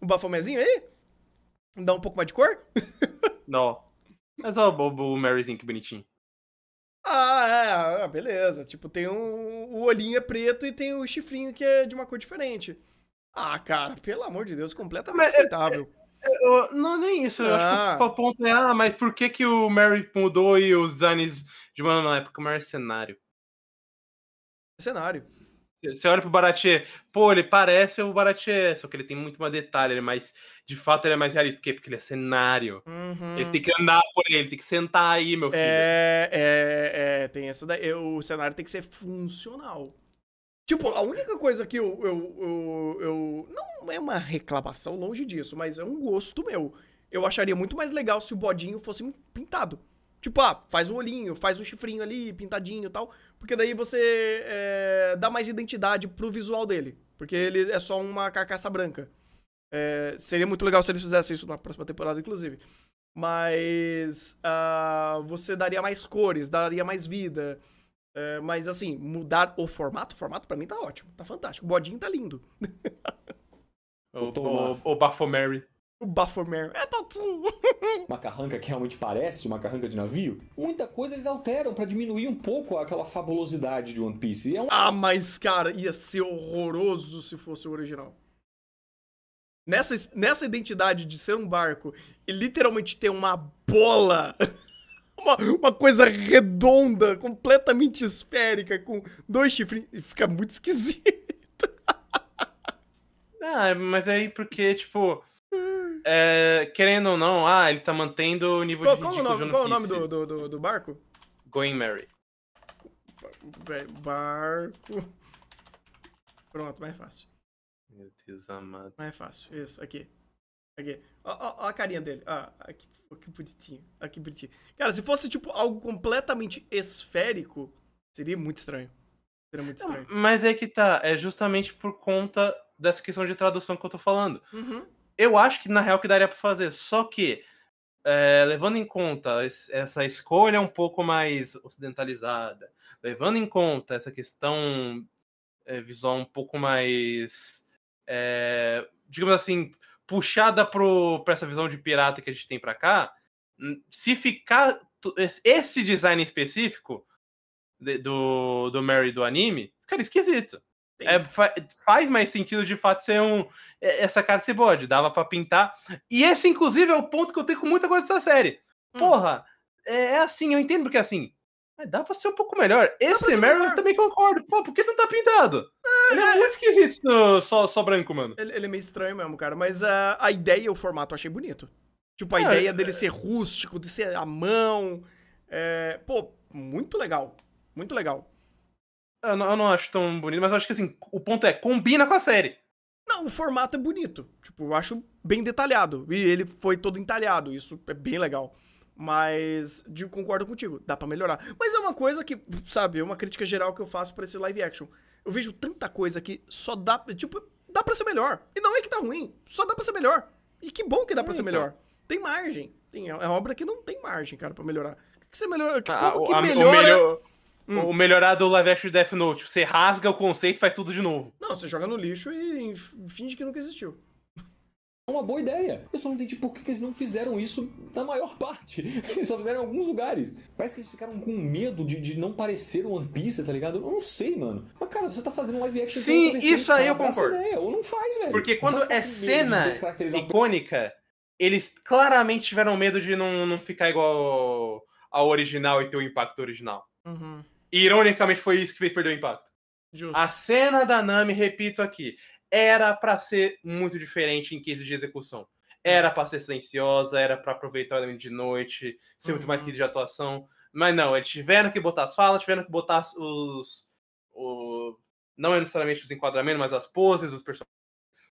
o bafomezinho aí? Dar um pouco mais de cor? Não. Mas olha o, o Maryzinho, que bonitinho. Ah, é, ah, beleza. Tipo, tem um. O olhinho é preto e tem o chifrinho que é de uma cor diferente. Ah, cara, pelo amor de Deus, completamente mas, é, aceitável. É, é, eu, não, nem isso. Eu acho que o ah. principal ponto é, ah, mas por que, que o Mary mudou e os designs de uma época é o Mary é cenário. Cenário. Você olha pro Baratier, pô, ele parece o Baratier, só que ele tem muito mais detalhe, ele é mais. De fato, ele é mais realista. Por quê? Porque ele é cenário. Uhum. Ele tem que andar por ele, tem que sentar aí, meu filho. É, é, é, tem essa daí. O cenário tem que ser funcional. Tipo, a única coisa que eu, eu, eu, eu. Não é uma reclamação longe disso, mas é um gosto meu. Eu acharia muito mais legal se o bodinho fosse pintado. Tipo, ah, faz o olhinho, faz o chifrinho ali, pintadinho e tal. Porque daí você é, dá mais identidade pro visual dele. Porque ele é só uma carcaça branca. É, seria muito legal se eles fizessem isso na próxima temporada, inclusive. Mas uh, você daria mais cores, daria mais vida. É, mas assim, mudar o formato, o formato pra mim tá ótimo, tá fantástico. O bodinho tá lindo. o, o, o, o Baphomet. É Patum! uma carranca que realmente parece uma carranca de navio. Muita coisa eles alteram para diminuir um pouco aquela fabulosidade de One Piece. É um... Ah, mas cara, ia ser horroroso se fosse o original. Nessa, nessa identidade de ser um barco e literalmente ter uma bola. Uma, uma, coisa redonda, completamente esférica, com dois chifres. Fica muito esquisito. ah, mas é aí porque, tipo, é, querendo ou não, ah, ele tá mantendo o nível de qual o nome, Qual o nome do, do, do, do barco? Going Mary. Barco. Pronto, mais fácil. Meu Deus amado. Mais fácil. Isso, aqui. Aqui. Ó, ó, ó a carinha dele. Ó, aqui. Ó, que bonitinho. Ó, que bonitinho. Cara, se fosse, tipo, algo completamente esférico, seria muito estranho. Seria muito estranho. Mas é que tá. É justamente por conta dessa questão de tradução que eu tô falando. Uhum. Eu acho que na real que daria para fazer, só que é, levando em conta essa escolha um pouco mais ocidentalizada, levando em conta essa questão é, visual um pouco mais, é, digamos assim, puxada para essa visão de pirata que a gente tem para cá, se ficar esse design específico do, do Mary do anime, cara, esquisito. É, fa faz mais sentido de fato ser um. É, essa cara se bode, dava para pintar. E esse, inclusive, é o ponto que eu tenho com muita coisa dessa série. Hum. Porra, é, é, assim, eu entendo porque assim. Dá pra ser um pouco melhor. Esse Meryl eu também concordo. Pô, por que não tá pintado? É, ele é, é. muito esquisito, só, só branco, mano. Ele, ele, é meio estranho mesmo, cara. Mas uh, a ideia e o formato eu achei bonito. Tipo, a ideia é, dele ser rústico, de ser a mão. pô, muito legal. Muito legal. Eu não, eu não acho tão bonito, mas acho que assim, o ponto é, combina com a série. Não, o formato é bonito. Tipo, eu acho bem detalhado. E ele foi todo entalhado, isso é bem legal. Mas de, concordo contigo, dá para melhorar. Mas é uma coisa que, sabe, é uma crítica geral que eu faço para esse live action. Eu vejo tanta coisa que só dá, tipo, dá para ser melhor. E não é que tá ruim, só dá para ser melhor. E que bom que dá para ser melhor. Tem margem. Tem, é obra que não tem margem, cara, para melhorar. O que você ah, melhora? Como que melhora? Hum. O melhorar do live action de Death Note. Você rasga o conceito e faz tudo de novo. Não, você joga no lixo e finge que nunca existiu. É uma boa ideia. Eu só não entendi por que eles não fizeram isso na maior parte. Eles só fizeram em alguns lugares. Parece que eles ficaram com medo de, de não parecer One Piece, tá ligado? Eu não sei, mano. Mas, cara, você tá fazendo live action... Sim, isso aí eu concordo. Ideia. Ou não faz, velho. Porque quando é cena de icônica, eles claramente tiveram medo de não, não ficar igual ao original e ter o impacto original. Uhum. E, ironicamente, foi isso que fez perder o impacto. Justo. A cena da Nami, repito aqui, era para ser muito diferente em 15 de execução. Era para ser silenciosa, era para aproveitar o elemento de noite, ser uhum. muito mais uhum. quente de atuação. Mas não, eles tiveram que botar as falas, tiveram que botar os. O, não é necessariamente os enquadramentos, mas as poses dos personagens.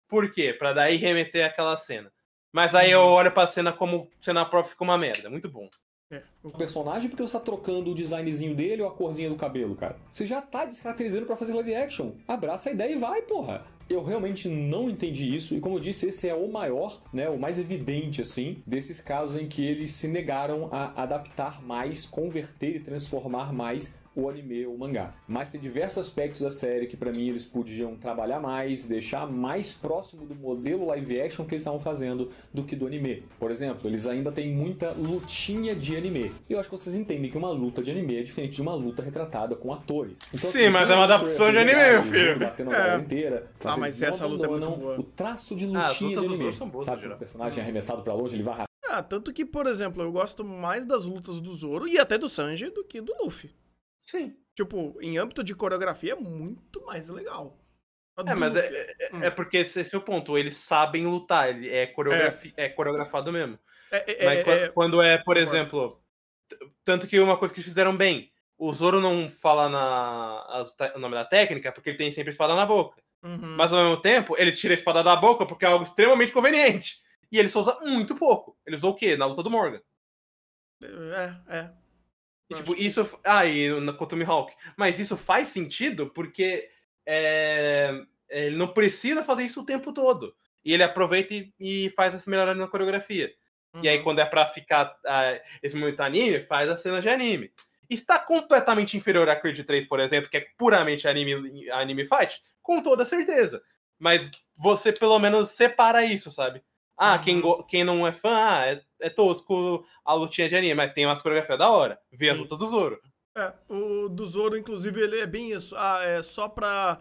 Por quê? Pra daí remeter aquela cena. Mas aí eu uhum. olho pra cena como cena própria fica uma merda. Muito bom. É, o personagem porque você tá trocando o designzinho dele ou a corzinha do cabelo, cara. Você já tá descaracterizando para fazer live action. Abraça a ideia e vai, porra. Eu realmente não entendi isso e como eu disse, esse é o maior, né, o mais evidente assim, desses casos em que eles se negaram a adaptar mais, converter e transformar mais o anime ou o mangá. Mas tem diversos aspectos da série que para mim eles podiam trabalhar mais, deixar mais próximo do modelo live action que eles estavam fazendo do que do anime. Por exemplo, eles ainda têm muita lutinha de anime. E eu acho que vocês entendem que uma luta de anime é diferente de uma luta retratada com atores. Então, Sim, assim, mas é uma é adaptação de anime, meu filho. Batendo é. a inteira. Ah, mas essa luta é muito boa. O traço de ah, lutinha ah, de anime. Boas, sabe, o personagem hum. arremessado para longe, ele vai ah, tanto que, por exemplo, eu gosto mais das lutas do Zoro e até do Sanji do que do Luffy. Sim. Tipo, em âmbito de coreografia é muito mais legal. é, mas é, é, é, hum. é, porque esse, esse é o ponto. Eles sabem lutar, ele é, coreografi... é. é coreografado mesmo. É, é, mas quando, quando é, por exemplo, tanto que uma coisa que eles fizeram bem, o Zoro não fala na, o nome da técnica porque ele tem sempre espada na boca. Uhum. Mas ao mesmo tempo, ele tira a espada da boca porque é algo extremamente conveniente. E ele só usa muito pouco. Ele usou o quê? Na luta do Morgan. É, é. E, tipo, isso. aí Ah, e com o Tommy Hawk. Mas isso faz sentido porque é... ele não precisa fazer isso o tempo todo. E ele aproveita e, e faz essa melhorada na coreografia. Uhum. E aí, uhum. quando é pra ficar ah, esse momento anime, faz a cena de anime. Está completamente inferior a Creed 3, por exemplo, que é puramente anime, anime fight? Com toda certeza. Mas você pelo menos separa isso, sabe? Ah, uhum. quem, quem não é fã, ah, é, é, tosco a lutinha de anime, mas tem umas coreografias da hora. Vê a luta do Zoro. É, o do Zoro, inclusive, ele é bem isso. Ah, é só pra.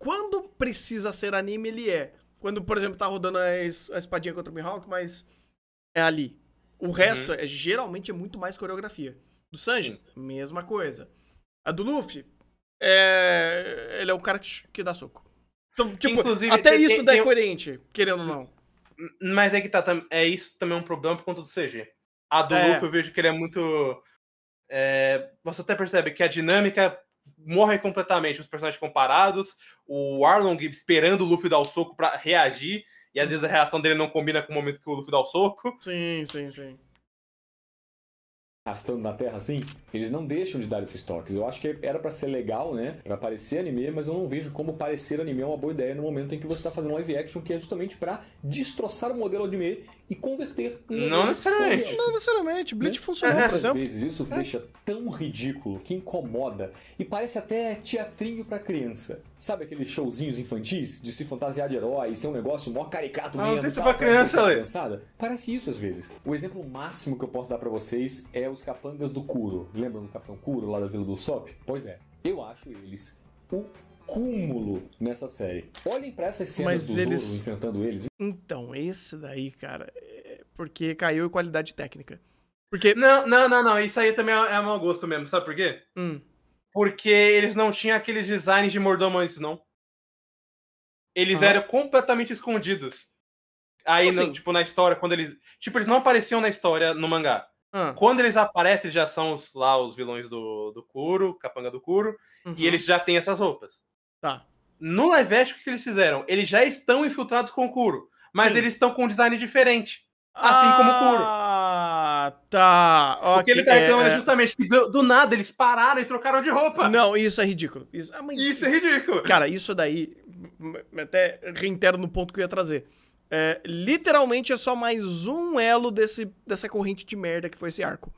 Quando precisa ser anime, ele é. Quando, por exemplo, tá rodando a, espadinha contra o Mihawk, mas é ali. O uhum. resto, uhum. é, geralmente, é muito mais coreografia. Do Sanji, uhum. mesma coisa. A do Luffy, é... ele é o cara que, dá soco. Então, tipo, Inclusive, até tem, isso tem, é coerente, querendo ou não. Mas é que tá. É isso também é um problema por conta do CG. A do é. Luffy eu vejo que ele é muito. É, você até percebe que a dinâmica morre completamente. Os personagens comparados, o Arlong esperando o Luffy dar o soco para reagir, e às vezes a reação dele não combina com o momento que o Luffy dá o soco. Sim, sim, sim arrastando na terra assim, eles não deixam de dar esses toques. Eu acho que era para ser legal, né? Pra parecer anime, mas eu não vejo como parecer anime é uma boa ideia no momento em que você tá fazendo live action, que é justamente para destroçar o modelo anime e converter. Não necessariamente. Não necessariamente. Blitz né? funcionou, é, exemplo. Vezes isso é. deixa tão ridículo que incomoda e parece até teatrinho para criança. Sabe aqueles showzinhos infantis de se fantasiar de herói, ser um negócio mó caricato ah, mesmo? Não isso tá pra criança, criançada? Tá parece isso às vezes. O exemplo máximo que eu posso dar para vocês é os capangas do Kuro. Lembram do Capitão Kuro lá da Vila do Sop? Pois é. Eu acho eles o cúmulo nessa série. Olhem para essas cenas Mas do eles... Zoro enfrentando eles. Então, esse daí, cara, é porque caiu em qualidade técnica. Porque... Não, não, não, não. Isso aí também é, é mau gosto mesmo. Sabe por quê? Hum. Porque eles não tinham aqueles designs de mordomo antes, não. Eles ah. eram completamente escondidos. Aí, assim? no, tipo, na história, quando eles. Tipo, eles não apareciam na história no mangá. Ah. Quando eles aparecem, já são os, lá os vilões do, do Kuro, capanga do Kuro, uhum. e eles já têm essas roupas. Tá. No live action, o que eles fizeram? Eles já estão infiltrados com o Kuro, mas Sim. eles estão com um design diferente. Assim ah, como o Kuro. Ah, tá. Okay, Porque ele tá é, reclamando é, justamente que do, do, nada eles pararam e trocaram de roupa. Não, isso é ridículo. Isso, ah, isso é ridículo. Cara, isso daí. Até reitero no ponto que eu ia trazer. É, literalmente é só mais um elo desse, dessa corrente de merda que foi esse arco.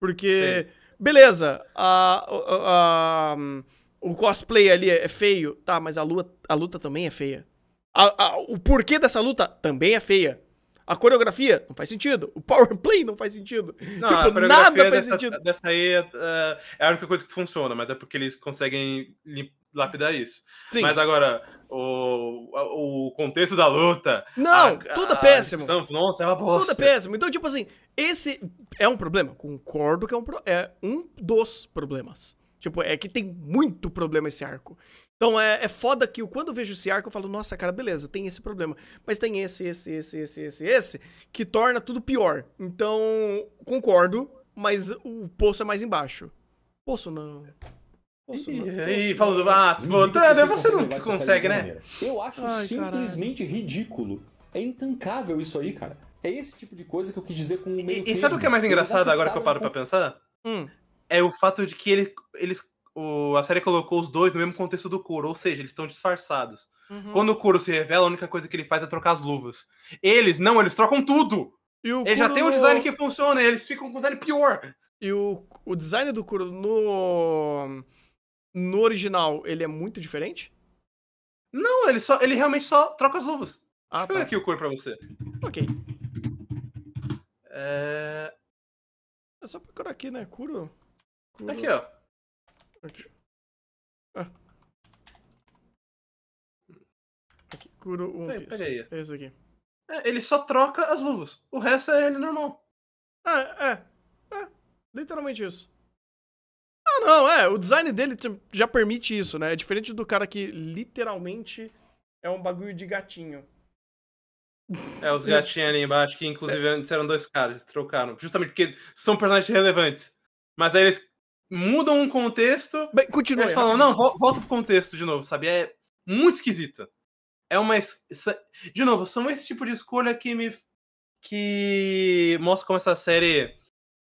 Porque, Sim. beleza, a, a o cosplay ali é, é feio. Tá, mas a, lua, a luta também é feia. A, a, o porquê dessa luta também é feia. A coreografia não faz sentido. O power play não faz sentido. Não, tipo, nada faz sentido. Dessa aí é, é, é, a única coisa que funciona, mas é porque eles conseguem lapidar isso. Sim. Mas agora, o, o contexto da luta. Não, a, tudo é péssimo. Discussão, nossa, é uma bosta. Tudo é péssimo. Então, tipo assim, esse é um problema. Concordo que é um, é um dos problemas. Tipo, é que tem muito problema esse arco. Então é, é foda que eu, quando eu vejo esse arco, eu falo, nossa, cara, beleza, tem esse problema. Mas tem esse, esse, esse, esse, esse, esse, que torna tudo pior. Então, concordo, mas o poço é mais embaixo. Poço não. Poço não. E falou do do... ah, é você não consegue, consegue né? Eu acho Ai, simplesmente caralho. ridículo. É intancável isso aí, cara. É esse tipo de coisa que eu quis dizer com o meio. E, e sabe o que é mais engraçado agora que eu paro com... pra pensar? Hum é o fato de que ele, eles, o, a série colocou os dois no mesmo contexto do Kuro, ou seja, eles estão disfarçados. Uhum. Quando o Kuro se revela, a única coisa que ele faz é trocar as luvas. Eles, não, eles trocam tudo! ele Kuro... já tem um design que funciona, eles ficam com um design pior. E o, o design do Kuro no. No original, ele é muito diferente? Não, ele só ele realmente só troca as luvas. Ah, Deixa eu tá. aqui o Kuro pra você. Ok. É... é só procurar aqui, né? Kuro. Tá aqui, ó. Aqui. Ah. Aqui, Kuro é esse aqui. É, ele só troca as luvas. O resto é ele normal. É, é. É. Literalmente isso. Ah, não, é. O design dele já permite isso, né? É diferente do cara que literalmente é um bagulho de gatinho. É, os gatinhos ali embaixo, que inclusive é. antes eram dois caras, eles trocaram. Justamente porque são personagens relevantes. Mas aí eles mudam um contexto. Bem, continua. Eles falam, não, volta pro contexto de novo, sabe? É muito esquisito. É uma. De novo, são esse tipo de escolha que me. que mostra como essa série.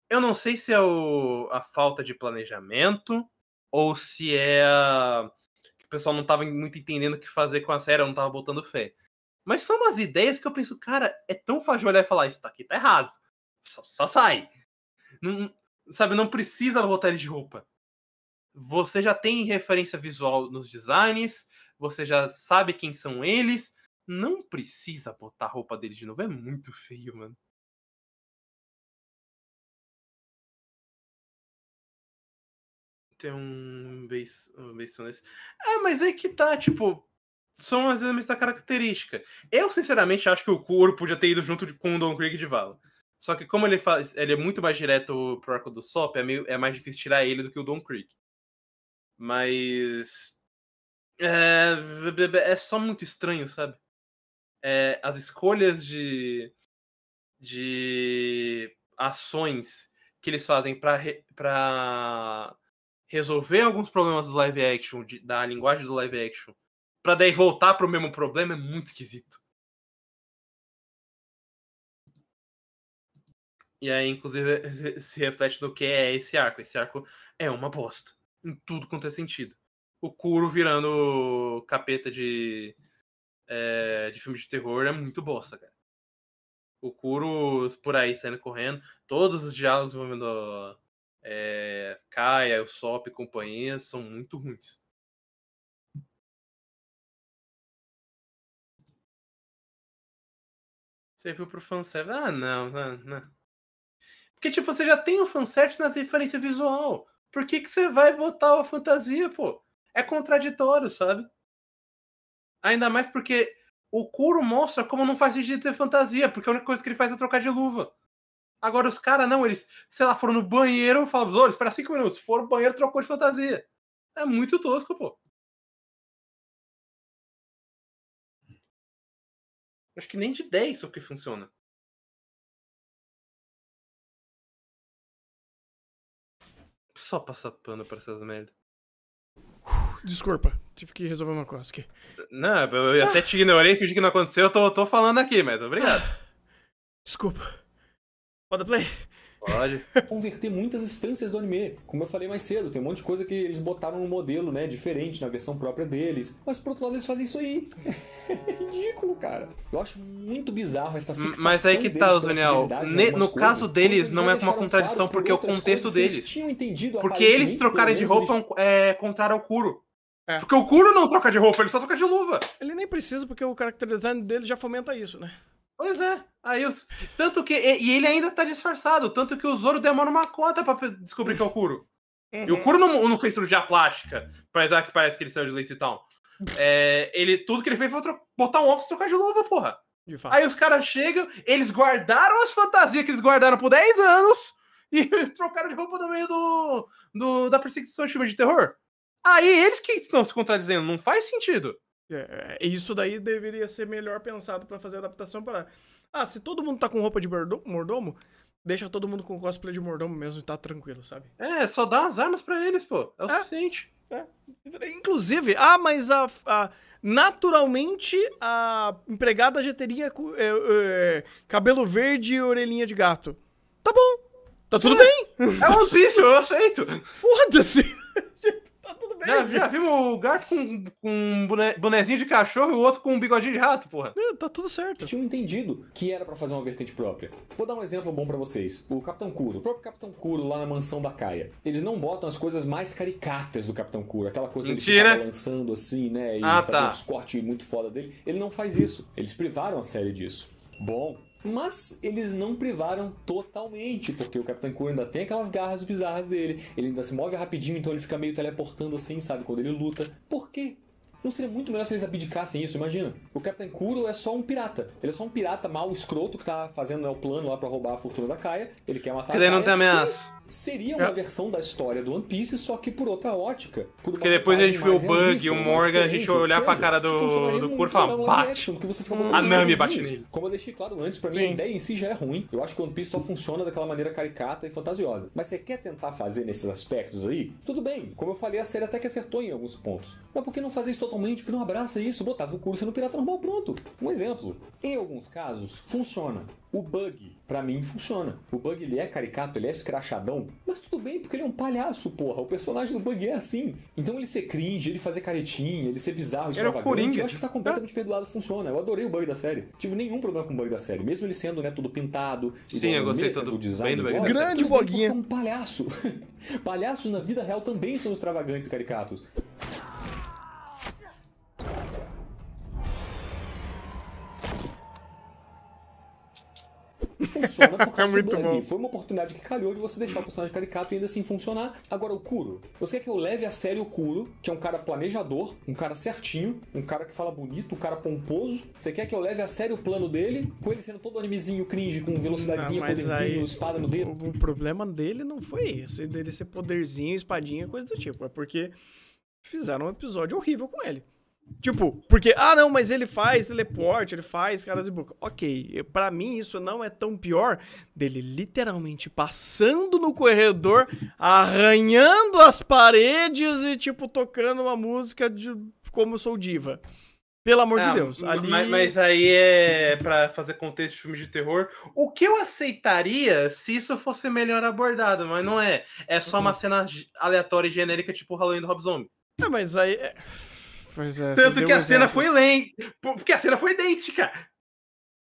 Eu não sei se é o... a falta de planejamento ou se é a... o pessoal não estava muito entendendo o que fazer com a série, eu não estava botando fé. Mas são umas ideias que eu penso, cara, é tão fácil olhar e falar, isso aqui tá errado. Só, só sai. Não, Sabe, não precisa botar ele de roupa. Você já tem referência visual nos designs, você já sabe quem são eles. Não precisa botar a roupa dele de novo, é muito feio, mano. Tem um beição um nesse. Ah, mas é que tá, tipo, são as elementos da característica. Eu, sinceramente, acho que o couro podia ter ido junto com o Don Krieg de Vala. Só que como ele faz, ele é muito mais direto pro arco do Sop, é, meio, é mais difícil tirar ele do que o Don Creek. Mas é, é só muito estranho, sabe? É, as escolhas de de ações que eles fazem para para resolver alguns problemas do live action, de, da linguagem do live action, para daí voltar pro mesmo problema é muito esquisito. E aí, inclusive, se reflete do que é esse arco. Esse arco é uma bosta. Em tudo quanto é sentido. O Kuro virando capeta de, é, de filme de terror é muito bosta, cara. O Kuro por aí saindo correndo. Todos os diálogos envolvendo é, eh, Kaia, o Sop e companhia são muito ruins. Você viu pro fanservice? Ah, não, não, não. Porque, tipo, você já tem o um fanservice nas referências visual. Por que, que você vai botar a fantasia, pô? É contraditório, sabe? Ainda mais porque o Kuro mostra como não faz sentido ter fantasia, porque a única coisa que ele faz é trocar de luva. Agora os caras, não, eles, sei lá, foram no banheiro, falam, olha, espera cinco minutos, foram no banheiro, trocou de fantasia. É muito tosco, pô. Acho que nem de 10 o que funciona. Só passar pano pra essas merdas. Desculpa, tive que resolver uma coisa aqui. Não, eu, ah. até te ignorei, fingi que não aconteceu, eu tô, tô falando aqui, mas obrigado. Desculpa. Pode play. Pode. Converter muitas instâncias do anime. Como eu falei mais cedo, tem um monte de coisa que eles botaram no modelo, né? Diferente, na versão própria deles. Mas por outro lado, eles fazem isso aí. é ridículo, cara. Eu acho muito bizarro essa fixação. Mas aí que tá, Zuniel. No caso deles, não é uma contradição, claro porque o contexto deles. Eles porque eles trocarem de roupa eles... é contrário ao Kuro. É. Porque o Kuro não troca de roupa, ele só troca de luva. Ele nem precisa, porque o character design dele já fomenta isso, né? Pois é. Aí os... Tanto que. E ele ainda tá disfarçado. Tanto que o Zoro demora uma cota para descobrir que é o Kuro. Uhum. E o uhum. Kuro não, não fez cirurgia plástica, apesar que parece que ele saiu de Lace Town. É, ele, tudo que ele fez foi botar um óculos e trocar de luva, porra. De Aí os caras chegam, eles guardaram as fantasias que eles guardaram por 10 anos e trocaram de roupa no meio do, do da perseguição de de terror. Aí eles que estão se contradizendo, não faz sentido. É, é, isso daí deveria ser melhor pensado para fazer adaptação para. Ah, se todo mundo tá com roupa de mordomo, deixa todo mundo com cosplay de mordomo mesmo e tá tranquilo, sabe? É, só dá as armas para eles, pô. É o é, suficiente. É. Inclusive, ah, mas a, a, naturalmente a empregada já teria é, é, cabelo verde e orelhinha de gato. Tá bom. Tá tudo é. bem. É um Piece, eu aceito. Foda-se. Peraí, já, já vimos o gato com, com um bonezinho de cachorro e o outro com um bigodinho de rato, porra. É, tá tudo certo. Tinha entendido que era para fazer uma vertente própria. Vou dar um exemplo bom para vocês. O Capitão Curo, o próprio Capitão Curo lá na mansão da Caia. Eles não botam as coisas mais caricatas do Capitão Curo, aquela coisa de dele balançando assim, né, e ah, fazer tá. uns cortes muito foda dele. Ele não faz isso. Eles privaram a série disso. Bom, mas eles não privaram totalmente, porque o Capitão Cura ainda tem aquelas garras bizarras dele, ele ainda se move rapidinho, então ele fica meio teleportando assim, sabe, quando ele luta. Por quê? Não seria muito melhor se eles abdicassem isso, imagina. O Capitão Kuro é só um pirata. Ele é só um pirata mau, escroto, que tá fazendo né, o plano lá para roubar a fortuna da Kaia. Ele quer matar Porque a Kaia. não tem ameaça seria uma é. versão da história do One Piece, só que por outra ótica. Por Porque depois a gente vê o Bug e o Morgan, a gente olhar seja, pra cara do, do Kuro e falar, bate. Action, hum, a Nami bate nele. Como eu deixei claro antes, pra Sim. mim a ideia em si já é ruim. Eu acho que o One Piece só funciona daquela maneira caricata e fantasiosa. Mas você quer tentar fazer nesses aspectos aí? Tudo bem. Como eu falei, a série até que acertou em alguns pontos. Mas por que não fazer isso totalmente? Por que não abraça isso? Botava o Kuro no pirata normal, pronto. Um exemplo. Em alguns casos, funciona. O Bug, para mim, funciona. O Bug, ele é caricato, ele é escrachadão, mas tudo bem, porque ele é um palhaço, porra. O personagem do Bug é assim. Então ele ser cringe, ele fazer caretinha, ele ser bizarro, extravagante, eu acho que tá tipo, completamente ah. perdoado, funciona. Eu adorei o Bug da série. Tive nenhum problema com o Bug da série, mesmo ele sendo, né, todo pintado. Sim, eu gostei todo do design. Bem do bug Grande Boguinha. É um palhaço. Palhaços na vida real também são extravagantes e caricatos. funciona por é causa é muito do bom. Foi uma oportunidade que calhou de você deixar o personagem caricato e ainda assim funcionar. Agora, o Kuro. Você quer que eu leve a sério o Kuro, que é um cara planejador, um cara certinho, um cara que fala bonito, um cara pomposo. Você quer que eu leve a sério o plano dele, com ele sendo todo animezinho cringe, com velocidadezinha, não, ah, poderzinho, aí, espada no dedo? O, o problema dele não foi isso. Dele ser poderzinho, espadinha, coisa do tipo. É porque fizeram um episódio horrível com ele. Tipo, porque, ah, não, mas ele faz teleporte, ele faz caras de boca. Ok, para mim isso não é tão pior dele literalmente passando no corredor, arranhando as paredes e, tipo, tocando uma música de Como Sou Diva. Pelo amor de é, Deus. Ali... Mas, mas, aí é para fazer contexto de filme de terror. O que eu aceitaria se isso fosse melhor abordado, mas não é. É só uhum. uma cena aleatória e genérica, tipo Halloween do Rob Zombie. É, mas aí. É... Pois é, Tanto que a cena foi lente. Porque a cena foi idêntica.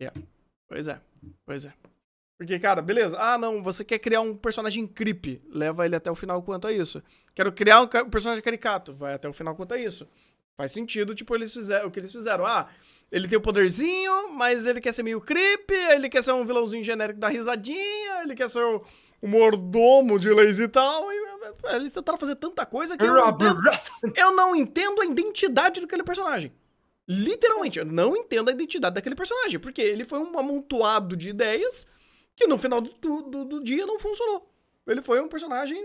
Yeah. É, pois é, pois é. Porque, cara, beleza. Ah, não, você quer criar um personagem creep. Leva ele até o final quanto a isso. Quero criar um personagem caricato. Vai até o final quanto a isso. Faz sentido, tipo, eles fizeram o que eles fizeram. Ah, ele tem o um poderzinho, mas ele quer ser meio creep, ele quer ser um vilãozinho genérico da risadinha, ele quer ser o o mordomo de Lazy Town. E é, eles tentaram fazer tanta coisa que eu não, entendo, eu não entendo a identidade daquele personagem. Literalmente, eu não entendo a identidade daquele personagem, porque ele foi um amontoado de ideias que no final do, do, do dia não funcionou. Ele foi um personagem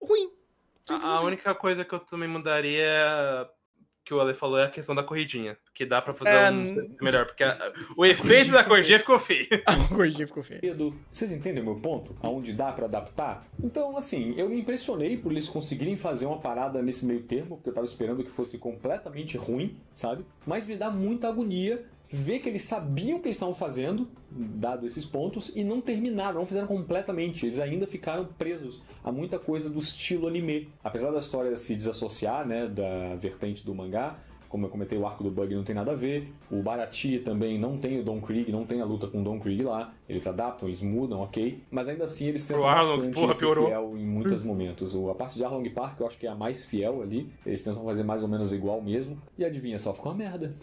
ruim. A, assim. única coisa que eu também mudaria é que o Ale falou é a questão da corridinha, que dá para fazer é... um melhor, porque a... o efeito da corridinha ficou feio. a corridinha ficou feio. Edu, vocês entendem meu ponto? Aonde dá para adaptar? Então, assim, eu me impressionei por eles conseguirem fazer uma parada nesse meio termo, porque eu tava esperando que fosse completamente ruim, sabe? Mas me dá muita agonia vê que eles sabiam o que eles estavam fazendo, dado esses pontos, e não terminaram, não fizeram completamente. Eles ainda ficaram presos a muita coisa do estilo anime. Apesar da história se desassociar né, da vertente do mangá, como eu comentei, o arco do Bug não tem nada a ver. O Barati também não tem o Don Krieg, não tem a luta com o Don Krieg lá. Eles adaptam, eles mudam, ok. Mas ainda assim eles tentam bastante porra, fiel em muitos momentos. A parte de Arlong Park eu acho que é a mais fiel ali. Eles tentam fazer mais ou menos igual mesmo. E adivinha só, ficou uma merda.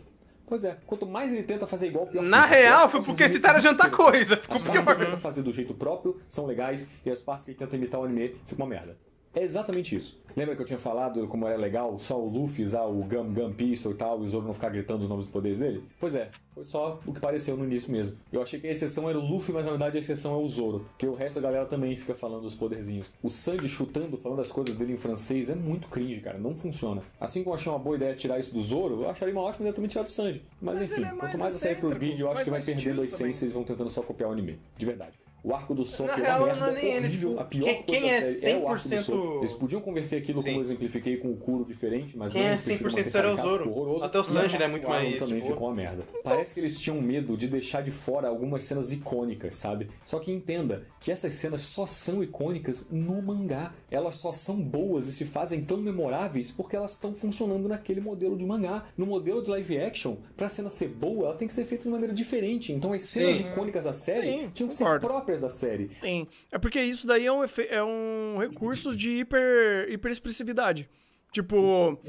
Pois é, quanto mais ele tenta fazer igual, pior Na fica. real, foi porque esse cara janta coisa, ficou as pior. As partes que ele tenta fazer do jeito próprio são legais e as partes que ele tenta imitar o anime ficam uma merda. É exatamente isso. Lembra que eu tinha falado como era legal só o Luffy usar o Gum Gum Pistol e tal, e o Zoro não ficar gritando os nomes dos poderes dele? Pois é, foi só o que pareceu no início mesmo. Eu achei que a exceção era o Luffy, mas na verdade a exceção é o Zoro, que o resto da galera também fica falando os poderzinhos. O Sandy chutando, falando as coisas dele em francês, é muito cringe, cara, não funciona. Assim como eu achei uma boa ideia tirar isso do Zoro, eu acharia uma ótima ideia também tirar do Sandy. Mas, mas é enfim, é mais quanto mais eu sair pro vídeo, eu acho que vai perdendo as essência e vão tentando só copiar o anime, de verdade. O arco do som, é uma real, merda, não é horrível. Ele, tipo, a pior quem, quem é 100%... é o arco do Sop. Eles podiam converter aquilo, Sim. como eu exemplifiquei, com o um Kuro diferente, mas quem não, é 100% será é o Zoro. Até o Sanji, né, é muito mais... também tipo... ficou uma merda. Então- Parece que eles tinham medo de deixar de fora algumas cenas icônicas, sabe? Só que entenda que essas cenas só são icônicas no mangá. Elas só são boas e se fazem tão memoráveis porque elas estão funcionando naquele modelo de mangá. No modelo de live action, pra cena ser boa, ela tem que ser feita de maneira diferente. Então as cenas Sim. icônicas da série Sim, tinham que concordo. ser próprias começo da série. Sim. É porque isso daí é um, é um recurso de hiper, hiper expressividade. Tipo,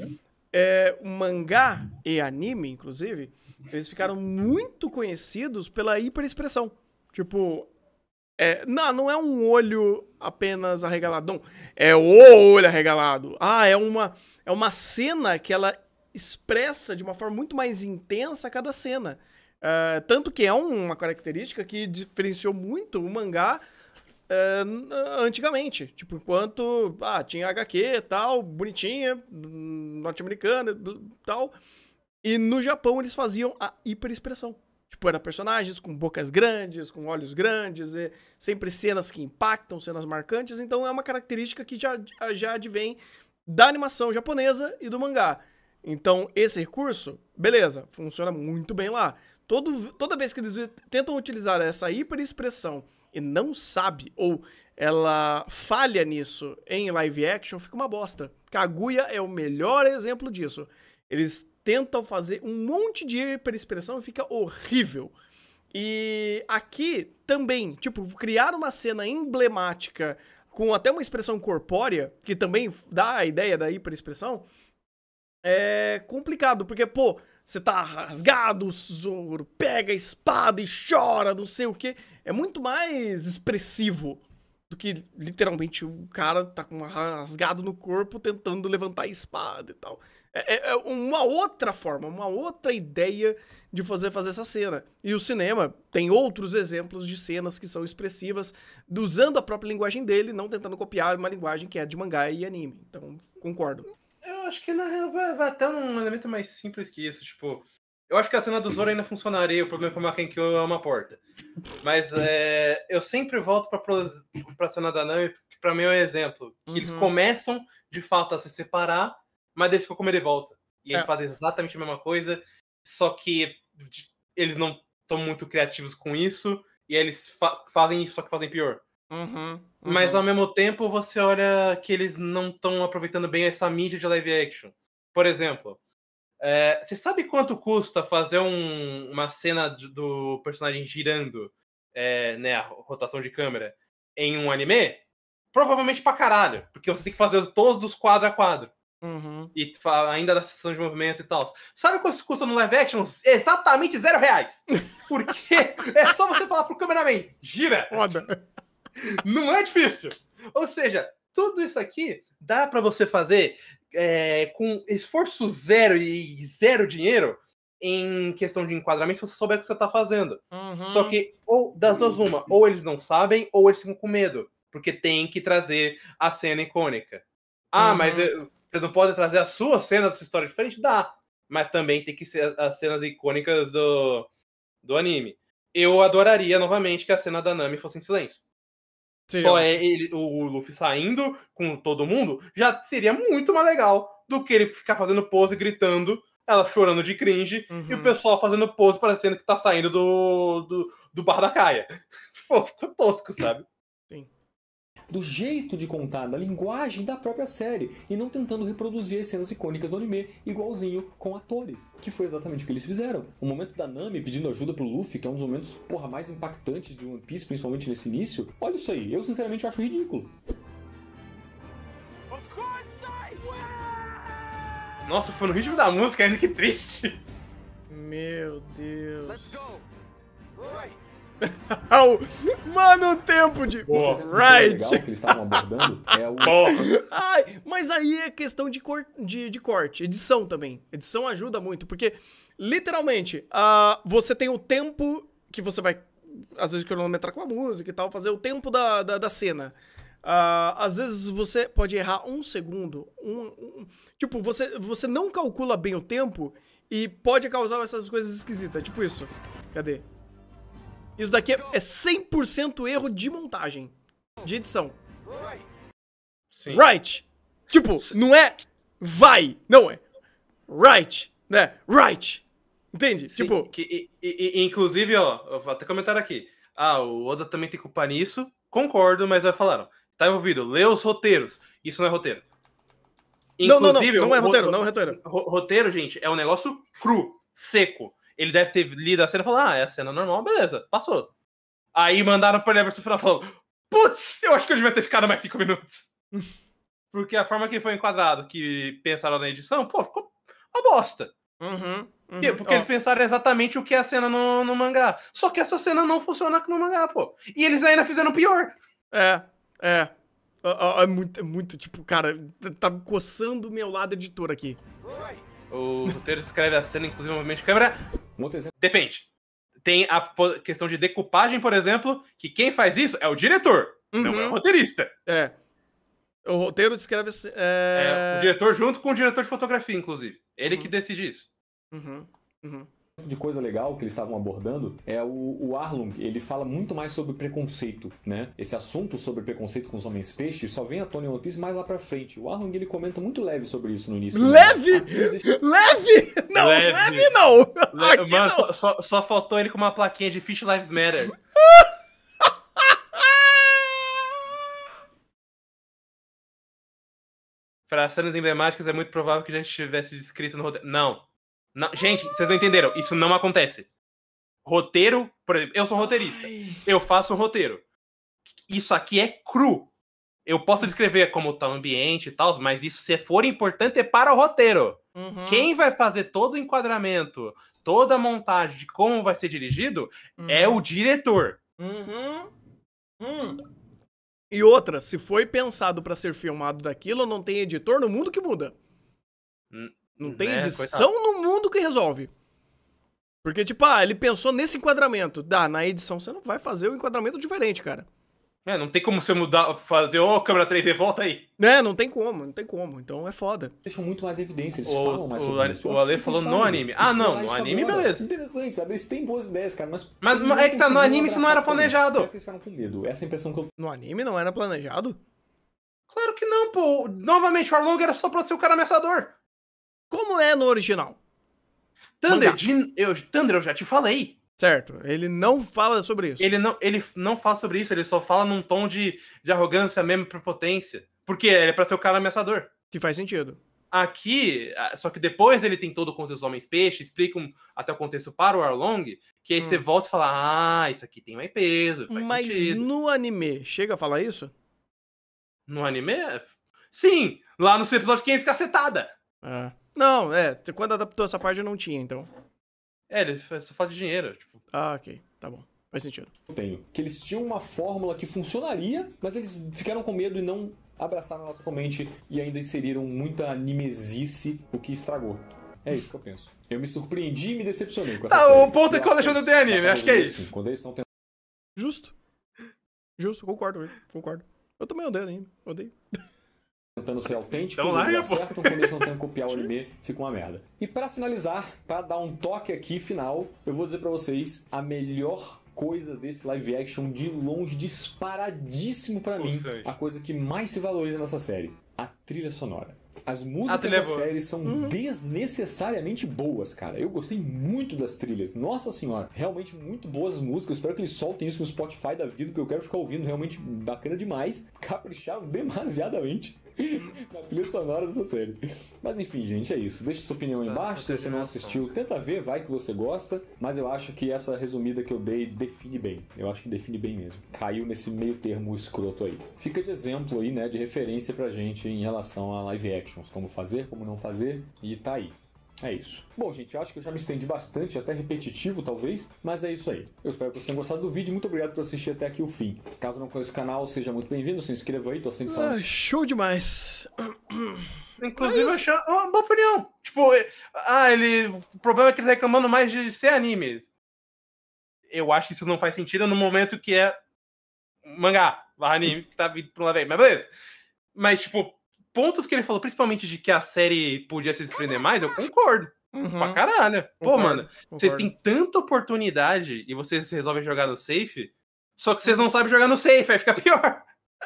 é, mangá e anime, inclusive, eles ficaram muito conhecidos pela hiperexpressão. Tipo, é, não, não é um olho apenas arregaladão. É o olho arregalado. Ah, é uma, é uma cena que ela expressa de uma forma muito mais intensa cada cena. Uh, tanto que é uma característica que diferenciou muito o mangá uh, antigamente. Tipo, enquanto ah, tinha HQ tal, bonitinha, norte-americana tal. E no Japão eles faziam a hiperexpressão. Tipo, eram personagens com bocas grandes, com olhos grandes, sempre cenas que impactam, cenas marcantes. Então é uma característica que já, já advém da animação japonesa e do mangá. Então esse recurso, beleza, funciona muito bem lá. Todo, toda vez que eles tentam utilizar essa hiperexpressão e não sabe, ou ela falha nisso em live action, fica uma bosta. Kaguya é o melhor exemplo disso. Eles tentam fazer um monte de hiperexpressão e fica horrível. E aqui também, tipo, criar uma cena emblemática com até uma expressão corpórea, que também dá a ideia da hiperexpressão, é complicado, porque, pô, você tá rasgado, o Zoro pega a espada e chora, não sei o que. É muito mais expressivo do que literalmente o cara tá com um rasgado no corpo tentando levantar a espada e tal. É, é, é, uma outra forma, uma outra ideia de fazer fazer essa cena. E o cinema tem outros exemplos de cenas que são expressivas, usando a própria linguagem dele, não tentando copiar uma linguagem que é de mangá e anime. Então, concordo. Eu acho que na real vai, vai até um elemento mais simples que isso, tipo. Eu acho que a cena do Zoro ainda funcionaria, o problema é que o Makenkyo é uma porta. Mas é, eu sempre volto pra, pra cena da Nami, que pra mim é um exemplo. Que uhum. eles começam, de fato, a se separar, mas eles ficam com ele de volta. E é. eles fazem exatamente a mesma coisa, só que eles não estão muito criativos com isso, e eles fa fazem isso, só que fazem pior. Uhum, Mas uhum. ao mesmo tempo você olha que eles não estão aproveitando bem essa mídia de live action. Por exemplo, é, você sabe quanto custa fazer um, uma cena do personagem girando, é, né, a rotação de câmera, em um anime? Provavelmente pra caralho, porque você tem que fazer todos os quadro a quadro. Uhum. E ainda da sessão de movimento e tal. Sabe quanto custa no live action? Exatamente zero reais. Porque é só você falar pro cameraman, gira! Foda. Não é difícil. Ou seja, tudo isso aqui dá para você fazer é, com esforço zero e zero dinheiro em questão de enquadramento se você souber o que você está fazendo. Uhum. Só que, ou das duas, uma, ou eles não sabem, ou eles ficam com medo. Porque tem que trazer a cena icônica. Ah, uhum. mas eh, você não pode trazer a sua cena dessa sua história diferente? Dá. Mas também tem que ser as cenas icônicas do, do anime. Eu adoraria novamente que a cena da Nami fosse em silêncio. Só é ele, o Luffy saindo com todo mundo, já seria muito mais legal do que ele ficar fazendo pose, gritando, ela chorando de cringe, uhum. e o uhum. pessoal fazendo pose parecendo que tá saindo do, do, do bar da caia. Tipo, ficou tosco, sabe? do jeito de contar, da linguagem da própria série, e não tentando reproduzir as cenas icônicas do anime igualzinho com atores, que foi exatamente o que eles fizeram. O momento da Nami pedindo ajuda pro Luffy, que é um dos momentos, porra, mais impactantes de One Piece, principalmente nesse início. Olha isso aí, eu sinceramente acho ridículo. Nossa, foi no ritmo da música ainda, que triste. Meu Deus. Let's go. Right. Mano, o tempo de. Boa, right. legal que eles estavam abordando é o. Ai, mas aí é questão de, cor... de, de, corte, edição também. Edição ajuda muito, porque literalmente uh, você tem o tempo que você vai, às vezes, cronometrar com a música e tal, fazer o tempo da, da, da cena. Uh, às vezes você pode errar um segundo. Um, um, tipo, você, você não calcula bem o tempo e pode causar essas coisas esquisitas. Tipo isso. Cadê? Isso daqui é, 100% erro de montagem, de edição. Sim. Right. Tipo, não é vai, não é right, né? Right. Entende? Sim, tipo... Que, e, e, inclusive, ó, eu vou até comentar aqui. Ah, o Oda também tem culpa nisso. Concordo, mas aí falaram. Tá envolvido, lê os roteiros. Isso não é roteiro. Inclusive, não, não, não, é não é roteiro, não é roteiro. Roteiro, gente, é um negócio cru, seco. Ele deve ter lido a cena e falado, ah, é a cena normal, beleza, passou. Aí mandaram pra ele a versão final falando, putz, eu acho que eu devia ter ficado mais cinco minutos. Porque a forma que foi enquadrado, que pensaram na edição, pô, ficou uma bosta. Uhum, uhum, Porque ó. eles pensaram exatamente o que é a cena no, no, mangá. Só que essa cena não funciona no mangá, pô. E eles ainda fizeram pior. É, é. É, é muito, é muito, tipo, cara, tá coçando o meu lado editor aqui. Oi. O roteiro descreve a cena, inclusive o movimento de câmera. exemplo. Depende. Tem a questão de decupagem, por exemplo, que quem faz isso é o diretor, uhum. não é o uhum. roteirista. É. O roteiro descreve. É... é... o diretor junto com o diretor de fotografia, inclusive. Ele uhum. que decide isso. Uhum. Uhum. Tipo de coisa legal que eles estavam abordando é o, o Arlong, ele fala muito mais sobre preconceito, né? Esse assunto sobre preconceito com os homens peixes só vem a Tony em One Piece mais lá pra frente. O Arlong, ele comenta muito leve sobre isso no início. Leve! Leve! Não, leve, leve não! Le... Mano, não. Só, só faltou ele com uma plaquinha de Fish Lives Matter. Para cenas emblemáticas é muito provável que a gente tivesse descrito no roteiro. Não, não, gente, vocês não entenderam. Isso não acontece. Roteiro, por exemplo, eu sou roteirista. Ai. Eu faço um roteiro. Isso aqui é cru. Eu posso hum. descrever como tá o ambiente e tal, mas isso, se for importante, é para o roteiro. Uhum. Quem vai fazer todo o enquadramento, toda a montagem de como vai ser dirigido é uhum. é o diretor. Uhum. Hum. E outra, se foi pensado para ser filmado daquilo, não tem editor no mundo que muda. Não né, tem né? edição Coitado. no mundo que resolve. Porque, tipo, ah, ele pensou nesse enquadramento. Dá, na edição você não vai fazer o enquadramento diferente, cara. É, não tem como você mudar, fazer, ô, oh, câmera 3D, volta aí. Né, não tem como, não tem como. Então é foda. Deixam muito mais evidência, eles o, falam mais sobre o, isso. O Ale falou no anime. Ah, não, no anime, agora. beleza. Interessante, sabe? Eles têm boas ideias, cara, mas... Mas, mas é que tá, no anime isso não era planejado. Eles ficaram com medo, essa é a impressão que eu... No anime não era planejado? Claro que não, pô. Novamente, o Arlong era só pra ser o cara ameaçador como é no original. Thunder, de, eu, Thunder, eu já te falei. Certo, ele não fala sobre isso. Ele não, ele não fala sobre isso, ele só fala num tom de, de arrogância mesmo, potência, Porque ele é pra ser o cara ameaçador. Que faz sentido. Aqui, só que depois ele tem todo o contexto dos homens peixe, Explica até o contexto para o Arlong, que aí hum. você volta e fala: Ah, isso aqui tem mais peso. Mas sentido. no anime, chega a falar isso? No anime? É, sim, lá no episódio 500 cacetada. É. Não, é. Quando adaptou essa parte eu não tinha, então. É, ele só fala de dinheiro. Tipo. Ah, ok. Tá bom. Faz sentido. Eu tenho. Que eles tinham uma fórmula que funcionaria, mas eles ficaram com medo e não abraçaram ela totalmente e ainda inseriram muita animesice, o que estragou. É isso que eu penso. Eu me surpreendi e me decepcionei com essa tá, série. o ponto é que o Alexandre tem anime, acho que é isso. quando eles estão tentando... Justo. Justo, concordo, concordo. Eu também odeio anime, odeio tentando ser autêntico. então, larga, certo, quando eles não tentam copiar o anime, fica uma merda. E para finalizar, para dar um toque aqui final, eu vou dizer para vocês a melhor coisa desse live action de longe disparadíssimo para mim, a coisa que mais se valoriza nessa série, a trilha sonora. As músicas ah, da série são uhum. desnecessariamente boas, cara. Eu gostei muito das trilhas. Nossa senhora, realmente muito boas as músicas. Eu espero que eles soltem isso no Spotify da vida, porque eu quero ficar ouvindo realmente bacana demais. Capricharam demasiadamente na trilha sonora dessa série. Mas enfim, gente, é isso. Deixe sua opinião aí embaixo. Se você não assistiu, tenta ver, vai que você gosta. Mas eu acho que essa resumida que eu dei define bem. Eu acho que define bem mesmo. Caiu nesse meio termo escroto aí. Fica de exemplo aí, né? De referência pra gente em relação a live actions. Como fazer, como não fazer. E tá aí. É isso. Bom, gente, acho que eu já me estendi bastante, até repetitivo talvez, mas é isso aí. Eu espero que vocês tenham gostado do vídeo. Muito obrigado por assistir até aqui o fim. Caso não conheça o canal, seja muito bem-vindo, se inscreva aí, tô sempre ah, falando. Ah, show demais. Inclusive, é eu achei uma boa opinião. Tipo, ah, ele. O problema é que ele tá reclamando mais de ser anime. Eu acho que isso não faz sentido no momento que é mangá, barra anime, que tá vindo pra um lado Mas beleza. Mas, tipo, pontos que ele falou, principalmente de que a série podia se desprender mais, eu concordo. Uhum. Pra caralho. Pô, concordo, mano, concordo. vocês têm tanta oportunidade e vocês resolvem jogar no safe, só que vocês uhum. não sabem jogar no safe, aí fica pior.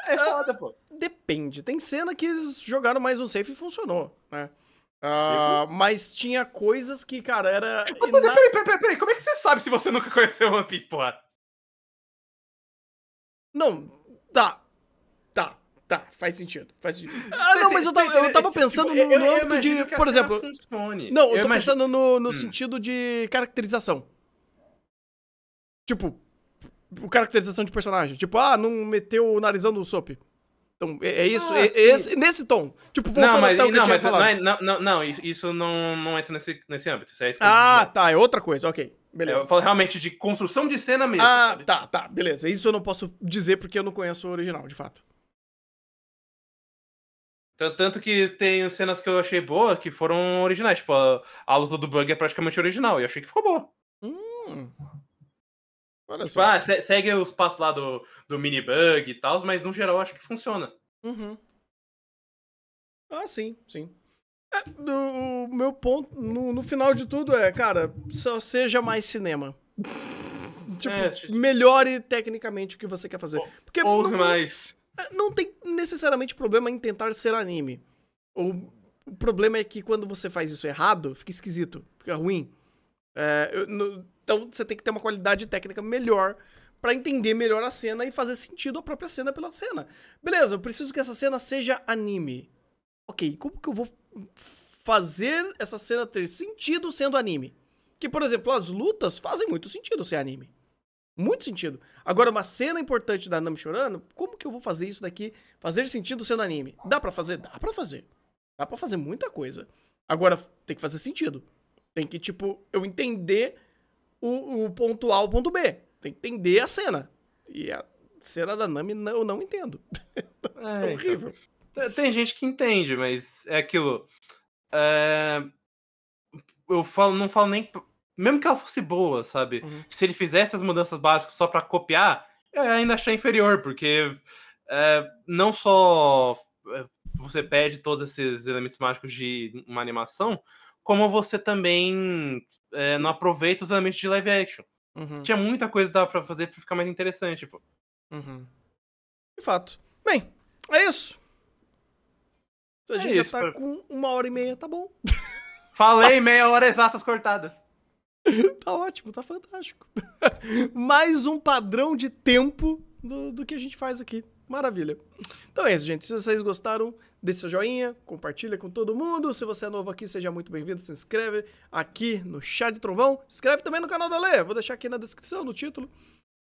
É foda, pô. Depende. Tem cena que eles jogaram mais no safe e funcionou, né? Uh, mas tinha coisas que, cara, era. Oh, ina... peraí, peraí, peraí, como é que você sabe se você nunca conheceu One Piece, porra? Não, tá, Tá, faz sentido, faz sentido. Ah, não, mas eu tava, eu tava tipo, pensando tipo, no, eu, âmbito de, por exemplo... Funcione. Não, eu, eu tô imagino... pensando no, no hum. sentido de caracterização. Tipo, caracterização de personagem. Tipo, ah, não meteu o narizão no soap. Então, é, é isso, ah, é, é esse, nesse tom. Tipo, não, mas, não, mas é, não, não, não, isso não, não entra nesse, nesse âmbito. É ah, tá, é outra coisa, ok. Beleza. Eu falo realmente de construção de cena mesmo. Ah, sabe? tá, tá, beleza. Isso eu não posso dizer porque eu não conheço o original, de fato. Tanto que tem cenas que eu achei boa que foram originais. Tipo, a, a luta do Bug é praticamente original. E eu achei que ficou boa. Hum. Olha tipo, só. Ah, segue os passos lá do, do mini bug e tal, mas no geral eu acho que funciona. Uhum. Ah, sim, sim. É, o meu ponto no, no, final de tudo é, cara, só seja mais cinema. tipo, é, melhore tecnicamente o que você quer fazer. Porque, Ouse não, mais. É, não tem necessariamente problema em tentar ser anime. o problema é que quando você faz isso errado, fica esquisito, fica ruim. É, eu, no, então você tem que ter uma qualidade técnica melhor para entender melhor a cena e fazer sentido a própria cena pela cena. Beleza, eu preciso que essa cena seja anime. Ok, como que eu vou fazer essa cena ter sentido sendo anime? Que, por exemplo, as lutas fazem muito sentido ser anime. Muito sentido. Agora, uma cena importante da Nami chorando, como que eu vou fazer isso daqui fazer sentido sendo anime? Dá para fazer? Dá para fazer. Dá para fazer muita coisa. Agora, tem que fazer sentido. Tem que, tipo, eu entender o, o ponto A o ponto B. Tem que entender a cena. E a cena da Nami não, eu não entendo. É, é então. horrível. Então, tem gente que entende, mas é aquilo. É, eu falo, não falo nem mesmo que ela fosse boa, sabe? Uhum. Se ele fizesse as mudanças básicas só para copiar, eu ainda achei inferior, porque é, não só é, você perde todos esses elementos mágicos de uma animação, como você também é, não aproveita os elementos de live action. Uhum. Tinha muita coisa que dava pra fazer pra ficar mais interessante, pô. Uhum. De fato. Bem, é isso. A é gente é isso, já tá pra... com uma hora e meia, tá bom. Falei meia hora exatas cortadas. tá ótimo, tá fantástico. Mais um padrão de tempo do, do que a gente faz aqui. Maravilha. Então é isso, gente. Se vocês gostaram, deixe seu joinha, compartilha com todo mundo. Se você é novo aqui, seja muito bem-vindo. Se inscreve aqui no Chá de Trovão. Se inscreve também no canal da Lê. Vou deixar aqui na descrição, no título.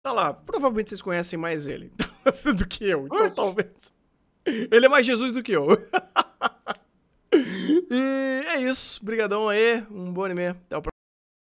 Tá lá. Provavelmente vocês conhecem mais ele do que eu. Então Oxi. talvez. Ele é mais Jesus do que eu. e é isso. Obrigadão aí. Um bom anime. Até o próximo.